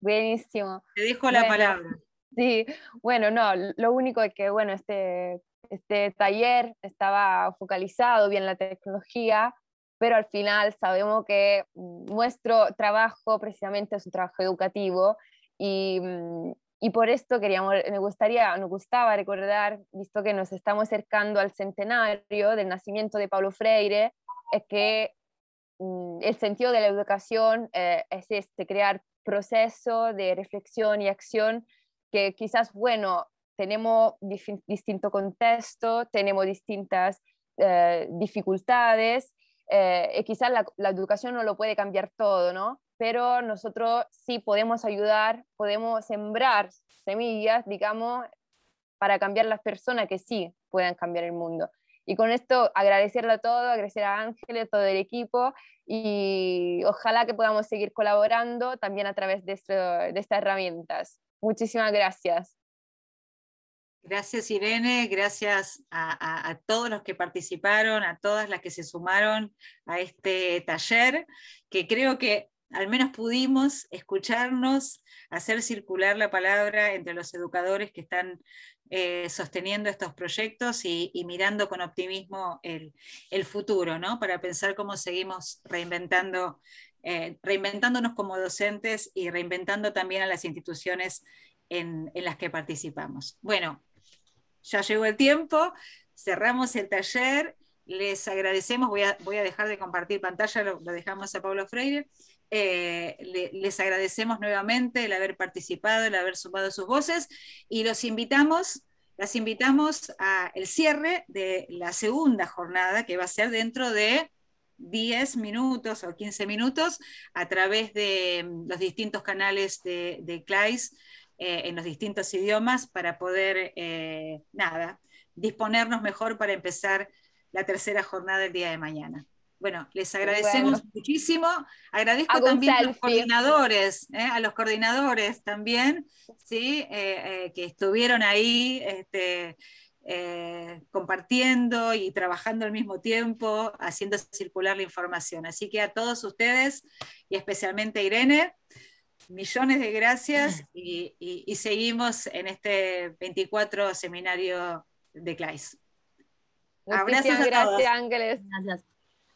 D: buenísimo.
E: Te dejo la palabra.
D: Sí, bueno, no, lo único es que, bueno, este, este taller estaba focalizado bien en la tecnología, pero al final sabemos que nuestro trabajo precisamente es un trabajo educativo y, mm, y por esto queríamos, me gustaría, nos gustaba recordar, visto que nos estamos acercando al centenario del nacimiento de Pablo Freire, es eh, que mm, el sentido de la educación eh, es este, crear proceso de reflexión y acción que quizás, bueno, tenemos distinto contexto, tenemos distintas eh, dificultades y quizás la, educación no lo puede cambiar todo, ¿no? Pero nosotros sí podemos ayudar, podemos sembrar semillas, digamos, para cambiar las personas que sí pueden cambiar el mundo. Y con esto agradecerlo a todo, agradecer a Ángel, a todo el equipo y ojalá que podamos seguir colaborando también a través de, estas herramientas. Muchísimas gracias.
A: Gracias Irene, gracias a, todos los que participaron, a todas las que se sumaron a este taller, que creo que al menos pudimos escucharnos, hacer circular la palabra entre los educadores que están eh, sosteniendo estos proyectos y, mirando con optimismo el, futuro, ¿no? Para pensar cómo seguimos reinventando, eh, reinventándonos como docentes y reinventando también a las instituciones en, las que participamos. Bueno, ya llegó el tiempo, cerramos el taller, les agradecemos, voy a, dejar de compartir pantalla, lo, lo dejamos a Pablo Freire. Eh, les agradecemos nuevamente el haber participado, el haber sumado sus voces y los invitamos, las invitamos el cierre de la segunda jornada que va a ser dentro de 10 minutos o 15 minutos a través de mm, los distintos canales de, de CLAIS eh, en los distintos idiomas para poder, eh, nada, disponernos mejor para empezar la tercera jornada del día de mañana. Bueno, les agradecemos muchísimo. Agradezco también a los coordinadores, ¿eh? a los coordinadores también, ¿sí? Eh, eh, que estuvieron ahí este, compartiendo y trabajando al mismo tiempo, haciendo circular la información. Así que a todos ustedes y especialmente a Irene, millones de gracias y, seguimos en este 24 seminario de CLAIS. Abrazos a gracias, Ángeles. Gracias.